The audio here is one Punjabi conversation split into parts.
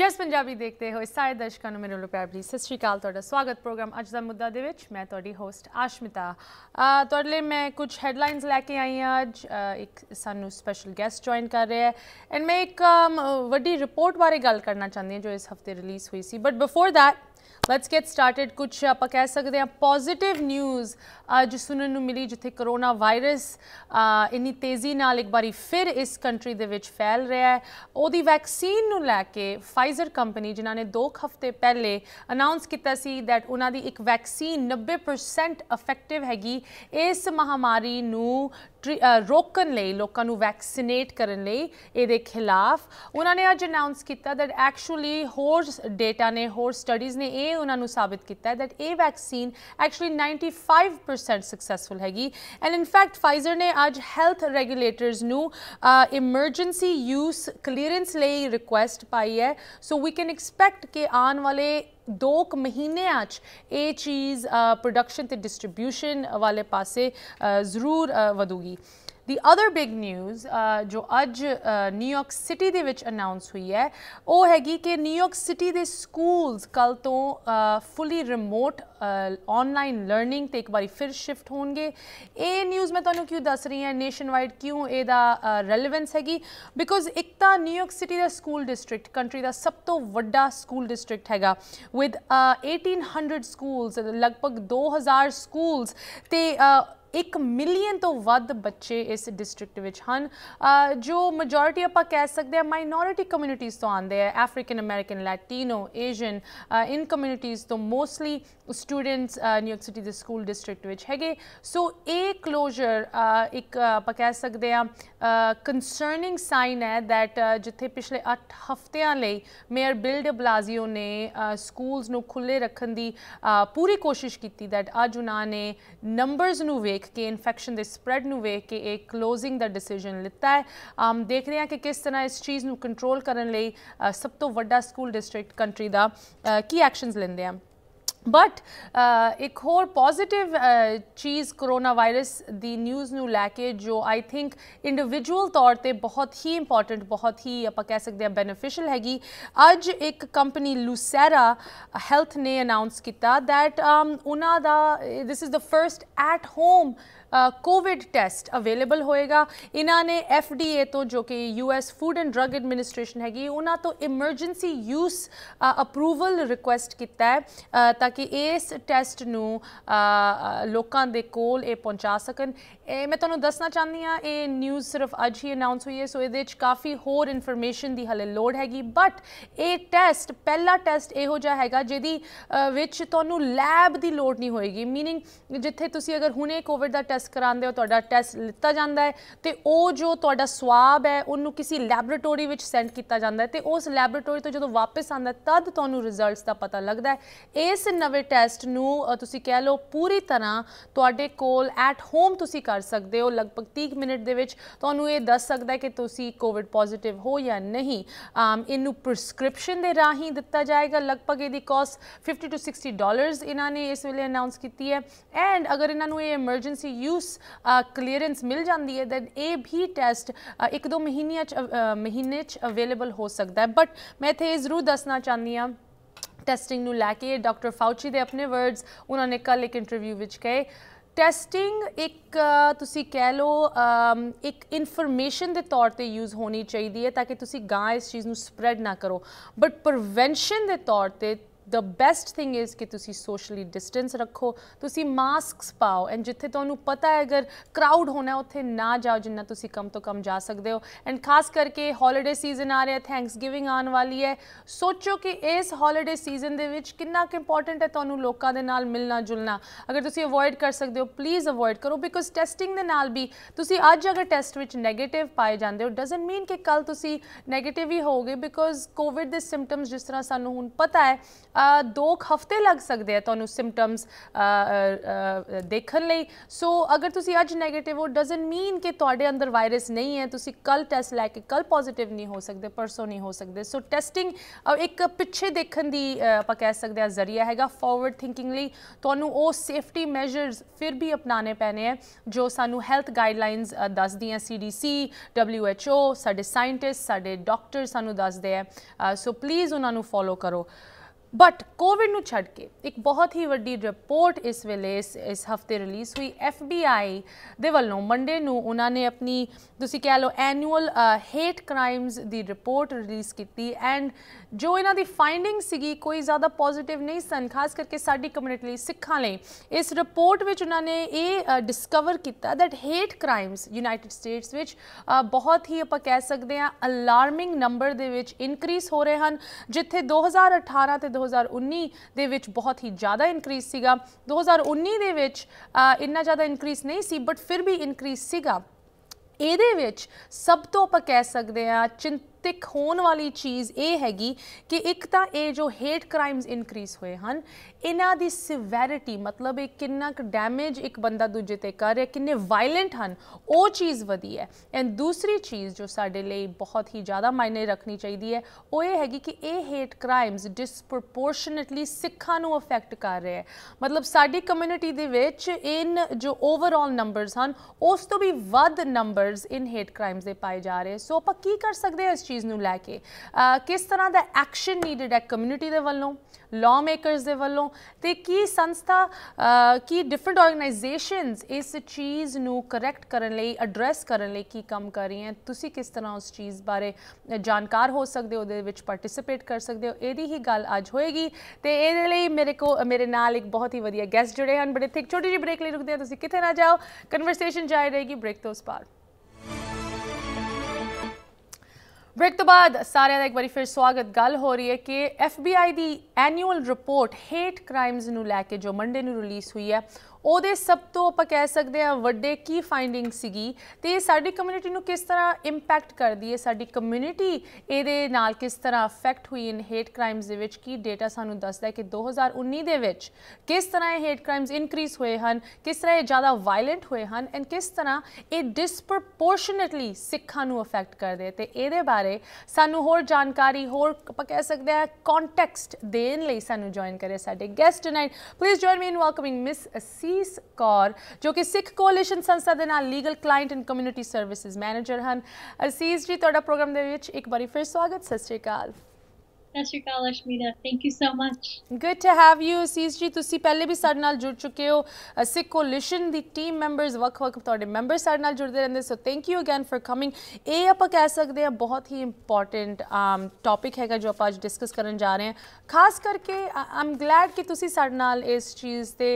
ਜਸ ਪੰਜਾਬੀ ਦੇਖਦੇ ਹੋ ਸਾਰੇ ਦਰਸ਼ਕਾਂ ਨੂੰ ਮੇਰੇ ਵੱਲੋਂ ਪਿਆਰ ਭਰੀ ਸਤਿ ਸ਼੍ਰੀ ਅਕਾਲ ਤੁਹਾਡਾ ਸਵਾਗਤ ਪ੍ਰੋਗਰਾਮ ਅੱਜ ਦਾ ਮੁੱਦਾ ਦੇ ਵਿੱਚ ਮੈਂ ਤੁਹਾਡੀ ਹੋਸਟ ਆਸ਼ਮਿਤਾ ਤੁਹਾਡੇ ਲਈ ਮੈਂ ਕੁਝ ਹੈਡਲਾਈਨਸ ਲੈ ਕੇ ਆਈ ਹਾਂ ਅੱਜ ਇੱਕ ਸਾਨੂੰ ਸਪੈਸ਼ਲ ਗੈਸਟ ਜੁਆਇਨ ਕਰ ਰਿਹਾ ਹੈ ਐਂਡ ਮੈਂ ਇੱਕ ਵੱਡੀ ਰਿਪੋਰਟ ਬਾਰੇ ਗੱਲ ਕਰਨਾ ਚਾਹੁੰਦੀ ਹਾਂ ਜੋ ਇਸ ਹਫਤੇ ਰਿਲੀਜ਼ ਹੋਈ ਸੀ but before that let's get started ਕੁਝ ਆਪਾਂ ਕਹਿ ਸਕਦੇ ਹਾਂ ਪੋਜ਼ਿਟਿਵ ਨਿਊਜ਼ ਅੱਜ ਸੁਣਨ ਨੂੰ ਮਿਲੀ ਜਿੱਥੇ ਕਰੋਨਾ ਵਾਇਰਸ ਇੰਨੀ ਤੇਜ਼ੀ ਨਾਲ ਇੱਕ ਵਾਰੀ ਫਿਰ ਇਸ ਕੰਟਰੀ ਦੇ ਵਿੱਚ ਫੈਲ ਰਿਹਾ ਹੈ ਉਹਦੀ ਵੈਕਸੀਨ ਨੂੰ ਲੈ ਕੇ ਫਾਈਜ਼ਰ ਕੰਪਨੀ ਜਿਨ੍ਹਾਂ ਨੇ 2 ਹਫ਼ਤੇ ਪਹਿਲੇ ਅਨਾਉਂਸ ਕੀਤਾ ਸੀ ਥੈਟ ਉਹਨਾਂ ਦੀ ਇੱਕ ਵੈਕਸੀਨ 90% ਇਫੈਕਟਿਵ ਹੈਗੀ ਇਸ ਮਹਾਮਾਰੀ ਨੂੰ ਰੋਕਣ ਲਈ ਲੋਕਾਂ ਨੂੰ ਵੈਕਸੀਨੇਟ ਕਰਨ ਲਈ ਇਹਦੇ ਖਿਲਾਫ ਉਹਨਾਂ ਨੇ ਅੱਜ ਅਨਾਉਂਸ ਕੀਤਾ ਥੈਟ ਐਕਚੁਅਲੀ ਹੋਰ ਡੇਟਾ ਨੇ ਹੋਰ ਸਟੱਡੀਜ਼ ਨੇ ਇਹ ਉਹਨਾਂ ਨੂੰ ਸਾਬਿਤ ਕੀਤਾ ਹੈ ਥੈਟ ਇਹ ਵੈਕਸੀਨ ਐਕਚੁਅਲੀ 95% 100% ਸਕਸੈਸਫੁਲ ਹੈਗੀ ਐਂਡ ਇਨ ਫੈਕਟ ਫਾਈਜ਼ਰ ਨੇ ਅੱਜ ਹੈਲਥ ਰੈਗੂਲੇਟਰਸ ਨੂੰ ਇਮਰਜੈਂਸੀ ਯੂਸ ਕਲੀਅਰੈਂਸ ਲਈ ਰਿਕੁਐਸਟ ਪਾਈ ਹੈ ਸੋ ਵੀ ਕੈਨ ਐਕਸਪੈਕਟ ਕਿ ਆਉਣ ਵਾਲੇ 2 ਮਹੀਨੇ 'ਚ ਇਹ ਚੀਜ਼ ਪ੍ਰੋਡਕਸ਼ਨ ਤੇ ਡਿਸਟ੍ਰੀਬਿਊਸ਼ਨ ਵਾਲੇ ਪਾਸੇ ਜ਼ਰੂਰ ਵਧੂਗੀ ਦੀ ਅਦਰ ਬਿਗ ਨਿਊਜ਼ ਜੋ ਅੱਜ ਨਿਊਯਾਰਕ ਸਿਟੀ ਦੇ ਵਿੱਚ ਅਨਾਉਂਸ ਹੋਈ ਹੈ ਉਹ ਹੈਗੀ ਕਿ ਨਿਊਯਾਰਕ ਸਿਟੀ ਦੇ ਸਕੂਲਸ ਕੱਲ ਤੋਂ ਫੁੱਲੀ ਰਿਮੋਟ ਆਨਲਾਈਨ ਲਰਨਿੰਗ ਤੇ ਇੱਕ ਵਾਰੀ ਫਿਰ ਸ਼ਿਫਟ ਹੋਣਗੇ ਇਹ ਨਿਊਜ਼ ਮੈਂ ਤੁਹਾਨੂੰ ਕਿਉਂ ਦੱਸ ਰਹੀ ਹਾਂ ਨੇਸ਼ਨ ਵਾਈਡ ਕਿਉਂ ਇਹਦਾ ਰੈਲੇਵੈਂਸ uh, ਹੈਗੀ ਬਿਕੋਜ਼ ਇੱਕ ਤਾਂ ਨਿਊਯਾਰਕ ਸਿਟੀ ਦਾ ਸਕੂਲ ਡਿਸਟ੍ਰਿਕਟ ਕੰਟਰੀ ਦਾ ਸਭ ਤੋਂ ਵੱਡਾ ਸਕੂਲ ਡਿਸਟ੍ਰਿਕਟ ਹੈਗਾ ਵਿਦ 1800 ਸਕੂਲਸ ਲਗਭਗ 2000 ਸਕੂਲਸ ਤੇ uh, 1 ਮਿਲੀਅਨ ਤੋਂ ਵੱਧ ਬੱਚੇ ਇਸ ਡਿਸਟ੍ਰਿਕਟ ਵਿੱਚ ਹਨ ਜੋ ਮੈਜੋਰਿਟੀ ਆਪਾਂ ਕਹਿ ਸਕਦੇ ਆ ਮਾਈਨੋਰਿਟੀ ਕਮਿਊਨਿਟੀਆਂ ਤੋਂ ਆਉਂਦੇ ਆ ਅਫਰੀਕਨ ਅਮਰੀਕਨ ਲੈਟਿਨੋ ਏਸ਼ੀਅਨ ਇਨ ਕਮਿਊਨਿਟੀਆਂ ਤੋਂ ਮੋਸਟਲੀ ਸਟੂਡੈਂਟਸ ਨਿਊਯਾਰਕ ਸਿਟੀ ਦੇ ਸਕੂਲ ਡਿਸਟ੍ਰਿਕਟ ਵਿੱਚ ਹੈਗੇ ਸੋ ਇਹ ਕਲੋਜ਼ਰ ਇੱਕ ਆਪਾਂ ਕਹਿ ਸਕਦੇ ਆ ਕਨਸਰਨਿੰਗ ਸਾਈਨ ਹੈ ਥੈਟ ਜਿੱਥੇ ਪਿਛਲੇ 8 ਹਫ਼ਤਿਆਂ ਲਈ ਮੇਅਰ ਬਿਲ ਡੇ ਬਲਾਜ਼ੀਓ ਨੇ ਸਕੂਲਸ ਨੂੰ ਖੁੱਲੇ ਰੱਖਣ ਦੀ ਪੂਰੀ ਕੋਸ਼ਿਸ਼ ਕੀਤੀ ਥੈਟ ਅੱਜ ਉਹਨਾਂ ਨੇ ਨੰਬਰਸ ਨੂੰ ਵੇਖ ਕੇ ਇਨਫੈਕਸ਼ਨ ਦੇ ਸਪਰੈਡ ਨੂੰ ਵੇਖ ਕੇ ਇਹ ਕਲੋਜ਼ਿੰਗ ਦਾ ਡਿਸੀਜਨ ਲਿੱਤਾ ਹੈ ਆਮ ਦੇਖ ਰਹੇ ਆ ਕਿ ਕਿਸ ਤਰ੍ਹਾਂ ਇਸ ਚੀਜ਼ ਨੂੰ ਕੰਟਰੋਲ ਕਰਨ ਲਈ ਸਭ ਤੋਂ ਵੱਡਾ ਸਕੂਲ ਡਿਸਟ੍ਰਿਕਟ ਕੰਟਰੀ ਦਾ ਕੀ ਐਕਸ਼ਨਸ ਲੈਂਦੇ ਆ ਬਟ ਇੱਕ ਹੋਰ ਪੋਜ਼ਿਟਿਵ ਚੀਜ਼ ਕੋਰੋਨਾ ਵਾਇਰਸ ਦੀ ਨਿਊਜ਼ ਨੂੰ ਲੈ ਕੇ ਜੋ ਆਈ ਥਿੰਕ ਇੰਡੀਵਿਜੂਅਲ ਤੌਰ ਤੇ ਬਹੁਤ ਹੀ ਇੰਪੋਰਟੈਂਟ ਬਹੁਤ ਹੀ ਆਪਾਂ ਕਹਿ ਸਕਦੇ ਆ ਬੈਨੀਫੀਸ਼ੀਅਲ ਹੈਗੀ ਅੱਜ ਇੱਕ ਕੰਪਨੀ ਲੂਸੈਰਾ ਹੈਲਥ ਨੇ ਅਨਾਉਂਸ ਕੀਤਾ ਥੈਟ ਉਹਨਾਂ ਦਾ this is the first at home Covid test available ਹੋਏਗਾ ਇਹਨਾਂ ਨੇ ਐਫ ਡੀ ਏ ਤੋਂ ਜੋ ਕਿ U S food and drug administration ਹੈਗੀ ਉਹਨਾਂ ਤੋਂ ਐਮਰਜੈਂਸੀ ਯੂਸ ਅਪਰੂਵਲ ਰਿਕੁਐਸਟ ਕੀਤਾ ਹੈ ਤਾਂ ਕਿ ਇਸ ਟੈਸਟ ਨੂੰ ਲੋਕਾਂ ਦੇ ਕੋਲ ਇਹ ਪਹੁੰਚਾ ਸਕਣ ਇਹ ਮੈਂ ਤੁਹਾਨੂੰ ਦੱਸਣਾ ਚਾਹੁੰਦੀ ਆ ਇਹ ਨਿਊਜ਼ ਸਿਰਫ ਅੱਜ ਹੀ ਅਨਾਉਂਸ ਹੋਈ ਹੈ ਸੋ ਇਹਦੇ ਵਿੱਚ ਕਾਫੀ ਹੋਰ ਇਨਫੋਰਮੇਸ਼ਨ ਦੀ ਹਲੇ ਲੋੜ ਹੈਗੀ ਬਟ ਇਹ ਟੈਸਟ ਪਹਿਲਾ ਟੈਸਟ ਇਹੋ ਜਿਹਾ ਹੈਗਾ ਜਿਹਦੀ ਵਿੱਚ ਤੁਹਾਨੂੰ ਲੈਬ ਦੀ ਲੋੜ ਨਹੀਂ ਹੋਏਗੀ मीनिंग ਜਿੱਥੇ ਤੁਸੀਂ ਅਗਰ ਹੁਣੇ ਕੋਵਿਡ ਦਾ ਟੈਸਟ ਕਰਾਉਂਦੇ ਹੋ ਤੁਹਾਡਾ ਟੈਸਟ ਲਿੱਤਾ ਜਾਂਦਾ ਹੈ ਤੇ ਉਹ ਜੋ ਤੁਹਾਡਾ ਸਵਾਬ ਹੈ ਉਹਨੂੰ ਕਿਸੇ ਲੈਬੋਰੇਟਰੀ ਵਿੱਚ ਸੈਂਡ ਕੀਤਾ ਜਾਂਦਾ ਹੈ ਤੇ ਉਸ ਲੈਬੋਰੇਟਰੀ ਤੋਂ ਜਦੋਂ ਵਾਪਸ ਆਉਂਦਾ ਤਦ ਤੁਹਾਨੂੰ ਰਿਜ਼ਲਟਸ ਦਾ ਪਤਾ ਲੱਗਦਾ ਹੈ ਇਸ ਨਵੇਂ ਟੈਸਟ ਨੂੰ ਤੁਸੀਂ ਕਹਿ ਲਓ ਪੂਰੀ ਤਰ੍ਹਾਂ ਤੁਹਾਡੇ ਕੋਲ ਐਟ ਹੋਮ ਤੁਸੀਂ ਕਰ ਕਰ ਸਕਦੇ ਹੋ ਲਗਭਗ 30 ਮਿੰਟ ਦੇ ਵਿੱਚ ਤੁਹਾਨੂੰ ਇਹ ਦੱਸ ਸਕਦਾ ਹੈ ਕਿ ਤੁਸੀਂ ਕੋਵਿਡ ਪੋਜ਼ਿਟਿਵ ਹੋ ਜਾਂ ਨਹੀਂ ਆਮ ਇਹਨੂੰ ਪ੍ਰਿਸਕ੍ਰਿਪਸ਼ਨ ਦੇ ਰਾਹੀਂ ਦਿੱਤਾ ਜਾਏਗਾ ਲਗਭਗ ਇਹਦੀ ਕਾਸਟ 50 ਟੂ 60 ਡਾਲਰਸ ਇਹਨਾਂ ਨੇ ਇਸ ਵੇਲੇ ਅਨਾਉਂਸ ਕੀਤੀ ਹੈ ਐਂਡ ਅਗਰ ਇਹਨਾਂ ਨੂੰ ਇਹ ਐਮਰਜੈਂਸੀ ਯੂਸ ਕਲੀਅਰੈਂਸ ਮਿਲ ਜਾਂਦੀ ਹੈ ਦੈਨ ਇਹ ਵੀ ਟੈਸਟ ਇੱਕ ਦੋ ਮਹੀਨਿਆਂ ਚ ਮਹੀਨੇ ਚ ਅਵੇਲੇਬਲ ਹੋ ਸਕਦਾ ਹੈ ਬਟ ਮੈਂ ਇਥੇ ਜ਼ਰੂਰ ਦੱਸਣਾ ਚਾਹੁੰਦੀ ਹਾਂ ਟੈਸਟਿੰਗ ਨੂੰ ਲੈ ਕੇ ਡਾਕਟਰ ਫਾਊਚੀ ਦੇ ਆਪਣੇ ਵਰਡਸ ਉਹਨਾਂ ਨੇ ਕੱਲ ਇੱਕ ਇੰਟਰਵਿਊ ਵਿੱਚ ਕਹੇ ਟੈਸਟਿੰਗ ਇੱਕ ਤੁਸੀਂ ਕਹਿ ਲਓ ਇੱਕ ਇਨਫੋਰਮੇਸ਼ਨ ਦੇ ਤੌਰ ਤੇ ਯੂਜ਼ ਹੋਣੀ ਚਾਹੀਦੀ ਹੈ ਤਾਂ ਕਿ ਤੁਸੀਂ ਗਾਂ ਇਸ ਚੀਜ਼ ਨੂੰ ਸਪਰੈਡ ਨਾ ਕਰੋ ਬਟ ਪ੍ਰੀਵੈਂਸ਼ਨ ਦੇ ਤੌਰ ਤੇ ਦਾ ਬੈਸਟ ਥਿੰਗ ਇਜ਼ ਕਿ ਤੁਸੀਂ ਸੋਸ਼ਲੀ ਡਿਸਟੈਂਸ ਰੱਖੋ ਤੁਸੀਂ ਮਾਸਕਸ ਪਾਓ ਐਂਡ ਜਿੱਥੇ ਤੁਹਾਨੂੰ ਪਤਾ ਹੈ ਅਗਰ ਕਰਾਊਡ ਹੋਣਾ ਉੱਥੇ ਨਾ ਜਾਓ ਜਿੰਨਾ ਤੁਸੀਂ ਕਮ ਤੋਂ ਕਮ ਜਾ ਸਕਦੇ ਹੋ ਐਂਡ ਖਾਸ ਕਰਕੇ ਹੌਲੀਡੇ ਸੀਜ਼ਨ ਆ ਰਿਹਾ ਥੈਂਕਸਗਿਵਿੰਗ ਆਉਣ ਵਾਲੀ ਹੈ ਸੋਚੋ ਕਿ ਇਸ ਹੌਲੀਡੇ ਸੀਜ਼ਨ ਦੇ ਵਿੱਚ ਕਿੰਨਾ ਕੁ ਇੰਪੋਰਟੈਂਟ ਹੈ ਤੁਹਾਨੂੰ ਲੋਕਾਂ ਦੇ ਨਾਲ ਮਿਲਣਾ ਜੁਲਣਾ ਅਗਰ ਤੁਸੀਂ ਅਵੋਇਡ ਕਰ ਸਕਦੇ ਹੋ ਪਲੀਜ਼ ਅਵੋਇਡ ਕਰੋ ਬਿਕੋਜ਼ ਟੈਸਟਿੰਗ ਦੇ ਨਾਲ ਵੀ ਤੁਸੀਂ ਅੱਜ ਅਗਰ ਟੈਸਟ ਵਿੱਚ 네ਗੇਟਿਵ ਪਾਏ ਜਾਂਦੇ ਹੋ ਡਸਨਟ ਮੀਨ ਕਿ ਕੱਲ ਤੁਸੀਂ 네ਗੇਟਿਵ ਹੀ ਹੋਗੇ ਬਿਕੋਜ਼ ਕੋਵਿਡ ਦੇ ਸਿੰਪਟਮਸ ਜਿਸ ਤਰ੍ਹਾਂ ਸਾਨੂੰ ਹੁਣ ਪਤਾ ਹੈ 2 ਹਫ਼ਤੇ ਲੱਗ ਸਕਦੇ ਆ ਤੁਹਾਨੂੰ ਸਿੰਪਟਮਸ ਦੇਖਣ ਲਈ ਸੋ ਅਗਰ ਤੁਸੀਂ ਅੱਜ 네ਗੇਟਿਵ ਹੋ ਡਸਨਟ ਮੀਨ ਕਿ ਤੁਹਾਡੇ ਅੰਦਰ ਵਾਇਰਸ ਨਹੀਂ ਹੈ ਤੁਸੀਂ ਕੱਲ ਟੈਸਟ ਲੈ ਕੇ ਕੱਲ ਪੋਜ਼ਿਟਿਵ ਨਹੀਂ ਹੋ ਸਕਦੇ ਪਰਸੋਂ ਨਹੀਂ ਹੋ ਸਕਦੇ ਸੋ ਟੈਸਟਿੰਗ ਇੱਕ ਪਿੱਛੇ ਦੇਖਣ ਦੀ ਆਪਾਂ ਕਹਿ ਸਕਦੇ ਆ ਜ਼ਰੀਆ ਹੈਗਾ ਫਾਰਵਰਡ ਥਿੰਕਿੰਗ ਲਈ ਤੁਹਾਨੂੰ ਉਹ ਸੇਫਟੀ ਮੈਜਰਸ ਫਿਰ ਵੀ ਅਪਣਾਣੇ ਪੈਣੇ ਆ ਜੋ ਸਾਨੂੰ ਹੈਲਥ ਗਾਈਡਲਾਈਨਸ ਦੱਸਦੀਆਂ CDC WHO ਸਾਡੇ ਸਾਇੰਟਿਸਟ ਸਾਡੇ ਡਾਕਟਰ ਸਾਨੂੰ ਦੱਸਦੇ ਆ ਸੋ ਪਲੀਜ਼ ਉਹਨਾਂ ਨੂੰ ਫੋਲੋ ਕਰੋ ਬਟ ਕੋਵਿਡ ਨੂੰ ਛੱਡ ਕੇ ਇੱਕ ਬਹੁਤ ਹੀ ਵੱਡੀ ਰਿਪੋਰਟ ਇਸ ਵੇਲੇ ਇਸ ਇਸ ਹਫਤੇ ਰਿਲੀਜ਼ ਹੋਈ ਐਫਬੀਆਈ ਦੇ ਵੱਲੋਂ ਮੰਡੇ ਨੂੰ ਉਹਨਾਂ ਨੇ ਆਪਣੀ ਤੁਸੀਂ ਕਹਿ ਲਓ ਐਨੂਅਲ ਹੇਟ ਕ੍ਰਾਈਮਸ ਦੀ ਰਿਪੋਰਟ ਰਿਲੀਜ਼ ਕੀਤੀ ਐਂਡ ਜੋ ਇਹਨਾਂ ਦੀ ਫਾਈਂਡਿੰਗ ਸੀਗੀ ਕੋਈ ਜ਼ਿਆਦਾ ਪੋਜ਼ਿਟਿਵ ਨਹੀਂ ਸਨ ਖਾਸ ਕਰਕੇ ਸਾਡੀ ਕਮਿਊਨਿਟੀ ਲਈ ਸਿੱਖਾਂ ਲਈ ਇਸ ਰਿਪੋਰਟ ਵਿੱਚ ਉਹਨਾਂ ਨੇ ਇਹ ਡਿਸਕਵਰ ਕੀਤਾ that hate crimes United States ਵਿੱਚ ਬਹੁਤ ਹੀ ਆਪਾਂ ਕਹਿ ਸਕਦੇ ਹਾਂ ਅਲਾਰਮਿੰਗ ਨੰਬਰ ਦੇ ਵਿੱਚ ਇਨਕਰੀਸ ਹੋ ਰਹੇ ਹਨ ਜਿੱਥੇ 2018 ਤੇ 2019 ਦੇ ਵਿੱਚ ਬਹੁਤ ਹੀ ਜ਼ਿਆਦਾ ਇਨਕਰੀਸ ਸੀਗਾ 2019 ਦੇ ਵਿੱਚ ਇੰਨਾ ਜ਼ਿਆਦਾ ਇਨਕਰੀਸ ਨਹੀਂ ਸੀ ਬਟ ਫਿਰ ਵੀ ਇਨਕਰੀਸ ਸੀਗਾ ਇਹਦੇ ਵਿੱਚ ਸਭ ਤੋਂ ਆਪਾਂ ਕਹਿ ਸਕਦੇ ਆ ਚਿੰਤਿਕ ਹੋਣ ਵਾਲੀ ਚੀਜ਼ ਇਹ ਹੈਗੀ ਕਿ ਇੱਕ ਤਾਂ ਇਹ ਜੋ ਹੇਟ ਕ੍ਰਾਈਮਸ ਇਨਕਰੀਸ ਹੋਏ ਹਨ ਇਹਨਾਂ ਦੀ ਸਿਵੈਰਿਟੀ ਮਤਲਬ ਇਹ ਕਿੰਨਾ ਕੁ ਡੈਮੇਜ ਇੱਕ ਬੰਦਾ ਦੂਜੇ ਤੇ ਕਰ ਰਿਹਾ ਕਿੰਨੇ ਵਾਇਲੈਂਟ ਹਨ ਉਹ ਚੀਜ਼ ਵਧੀ ਹੈ ਐਂਡ ਦੂਸਰੀ ਚੀਜ਼ ਜੋ ਸਾਡੇ ਲਈ ਬਹੁਤ ਹੀ ਜ਼ਿਆਦਾ ਮਾਇਨੇ ਰੱਖਣੀ ਚਾਹੀਦੀ ਹੈ ਉਹ ਇਹ ਹੈਗੀ ਕਿ ਇਹ ਹੇਟ ਕ੍ਰਾਈਮਸ ਡਿਸਪ੍ਰੋਪੋਰਸ਼ਨਟਲੀ ਸਿੱਖਾਂ ਨੂੰ ਅਫੈਕਟ ਕਰ ਰਿਹਾ ਹੈ ਮਤਲਬ ਸਾਡੀ ਕਮਿਊਨਿਟੀ ਦੇ ਵਿੱਚ ਇਨ ਜੋ ਓਵਰਆਲ ਨੰਬਰਸ ਹਨ ਉਸ ਤੋਂ ਵੀ ਵੱਧ ਨੰਬਰਸ ਇਨ ਹੇਟ ਕ੍ਰਾਈਮਸ ਦੇ ਪਾਏ ਜਾ ਰਹੇ ਸੋ ਆਪਾਂ ਕੀ ਕਰ ਸਕਦੇ ਹਾਂ ਇਸ ਚੀਜ਼ ਨੂੰ ਲੈ ਕੇ ਕਿਸ ਤਰ੍ਹਾਂ ਦਾ ਐਕਸ਼ਨ ਨੀਡਡ ਹੈ ਕਮਿਊਨਿਟੀ ਦੇ ਵੱਲੋਂ ਲਾਅ ਮੇਕਰਸ ਦੇ ਵੱਲੋਂ ਤੇ ਕੀ ਸੰਸਥਾ ਕੀ ਡਿਫਰੈਂਟ ਆਰਗੇਨਾਈਜੇਸ਼ਨਸ ਇਸ ਚੀਜ਼ ਨੂੰ ਕਰੈਕਟ ਕਰਨ ਲਈ ਐਡਰੈਸ ਕਰਨ ਲਈ ਕੀ ਕੰਮ ਕਰ ਰਹੀਆਂ ਤੁਸੀਂ ਕਿਸ ਤਰ੍ਹਾਂ ਉਸ ਚੀਜ਼ ਬਾਰੇ ਜਾਣਕਾਰ ਹੋ ਸਕਦੇ ਹੋ ਉਹਦੇ ਵਿੱਚ ਪਾਰਟਿਸਿਪੇਟ ਕਰ ਸਕਦੇ ਹੋ ਇਹਦੀ ਹੀ ਗੱਲ ਅੱਜ ਹੋਏਗੀ ਤੇ ਇਹਦੇ ਲਈ ਮੇਰੇ ਕੋ ਮੇਰੇ ਨਾਲ ਇੱਕ ਬਹੁਤ ਹੀ ਵਧੀਆ ਗੈਸਟ ਜੁੜੇ ਹਨ ਬੜੇ ਥਿਕ ਛੋਟੀ ਜਿਹੀ ਬ੍ਰੇਕ ਲਈ ਰੁਕਦੇ ਹਾਂ ਤੁਸੀਂ ਕਿਤੇ ਨਾ ਜਾਓ ਕਨਵਰਸੇਸ਼ਨ ਜਾਰੀ ਰਹੇਗੀ ਬ੍ਰੇਕ ਤੋਂ ਉਸ ਪਾਰ ਬ੍ਰੇਕ ਤੋਂ ਬਾਅਦ ਸਾਰਿਆਂ ਦਾ ਇੱਕ ਵਾਰੀ ਫਿਰ ਸਵਾਗਤ ਗੱਲ ਹੋ ਰਹੀ ਹੈ ਕਿ FBI ਦੀ ਐਨੂਅਲ ਰਿਪੋਰਟ ਹੇਟ ਕ੍ਰਾਈਮਸ ਨੂੰ ਲੈ ਕੇ ਜੋ ਮੰਡੇ ਨੂੰ ਰਿਲੀਜ਼ ਹੋਈ ਹੈ ਉਹਦੇ ਸਭ ਤੋਂ ਆਪਾਂ ਕਹਿ ਸਕਦੇ ਆ ਵੱਡੇ ਕੀ ਫਾਈਂਡਿੰਗ ਸੀਗੀ ਤੇ ਸਾਡੀ ਕਮਿਊਨਿਟੀ ਨੂੰ ਕਿਸ ਤਰ੍ਹਾਂ ਇੰਪੈਕਟ ਕਰਦੀ ਹੈ ਸਾਡੀ ਕਮਿਊਨਿਟੀ ਇਹਦੇ ਨਾਲ ਕਿਸ ਤਰ੍ਹਾਂ ਅਫੈਕਟ ਹੋਈ ਇਨ ਹੇਟ ਕ੍ਰਾਈਮਸ ਦੇ ਵਿੱਚ ਕੀ ਡਾਟਾ ਸਾਨੂੰ ਦੱਸਦਾ ਹੈ ਕਿ 2019 ਦੇ ਵਿੱਚ ਕਿਸ ਤਰ੍ਹਾਂ ਇਹ ਹੇਟ ਕ੍ਰਾਈਮਸ ਇਨਕਰੀਸ ਹੋਏ ਹਨ ਕਿਸ ਤਰ੍ਹਾਂ ਇਹ ਜ਼ਿਆਦਾ ਵਾਇਲੈਂਟ ਹੋਏ ਹਨ ਐਂਡ ਕਿਸ ਤਰ੍ਹਾਂ ਇਹ ਡਿਸਪਰਪੋਰਸ਼ਨਟਲੀ ਸਿੱਖਾਂ ਨੂੰ ਅਫੈਕਟ ਕਰਦੇ ਤੇ ਇਹਦੇ ਬਾਰੇ ਸਾਨੂੰ ਹੋਰ ਜਾਣਕਾਰੀ ਹੋਰ ਆਪਾਂ ਕਹਿ ਸਕਦੇ ਆ ਕੰਟੈਕਸਟ ਦੇਣ ਲਈ ਸਾਨੂੰ ਜੁਆਇਨ ਕਰੇ ਸਾਡੇ guest tonight please join me in welcoming miss ਸੀ ਮਨਪ੍ਰੀਤ ਕੌਰ ਜੋ ਕਿ ਸਿੱਖ ਕੋਲੀਸ਼ਨ ਸੰਸਥਾ ਦੇ ਨਾਲ legal client and community services manager ਹਨ ਅਸੀਸ ਜੀ ਤੁਹਾਡਾ ਪ੍ਰੋਗਰਾਮ ਦੇ ਵਿੱਚ ਇੱਕ ਵਾਰੀ ਫਿਰ ਸਵਾਗਤ ਸਤਿ ਸ਼੍ਰੀ ਅਕਾਲ ਸਤਿ ਸ਼੍ਰੀ ਅਕਾਲ Ashmira thank you so much good to have you Asees ji ਤੁਸੀਂ ਪਹਿਲੇ ਵੀ ਸਾਡੇ ਨਾਲ ਜੁੜ ਚੁੱਕੇ ਹੋ ਸਿੱਖ ਕੋਲੀਸ਼ਨ ਦੀ ਟੀਮ ਮੈਂਬਰਸ ਵਕ ਵਕ ਤੁਹਾਡੇ ਮੈਂਬਰਸ ਸਾਡੇ ਨਾਲ ਜੁੜਦੇ ਰਹਿੰਦੇ so thank you again for coming ਇਹ ਆਪਾਂ ਕਹਿ ਸਕਦੇ ਆ ਬਹੁਤ ਹੀ ਇੰਪੋਰਟੈਂਟ ਟੌਪਿਕ ਹੈਗਾ ਜੋ ਆਪਾਂ ਅੱਜ ਡਿਸਕਸ ਕਰਨ ਜਾ ਰਹੇ ਹਾਂ ਖਾਸ ਕਰਕੇ ਆਮ ਗਲੈਡ ਕਿ ਤੁਸੀਂ ਸਾਡੇ ਨਾਲ ਇਸ ਚੀਜ਼ ਤੇ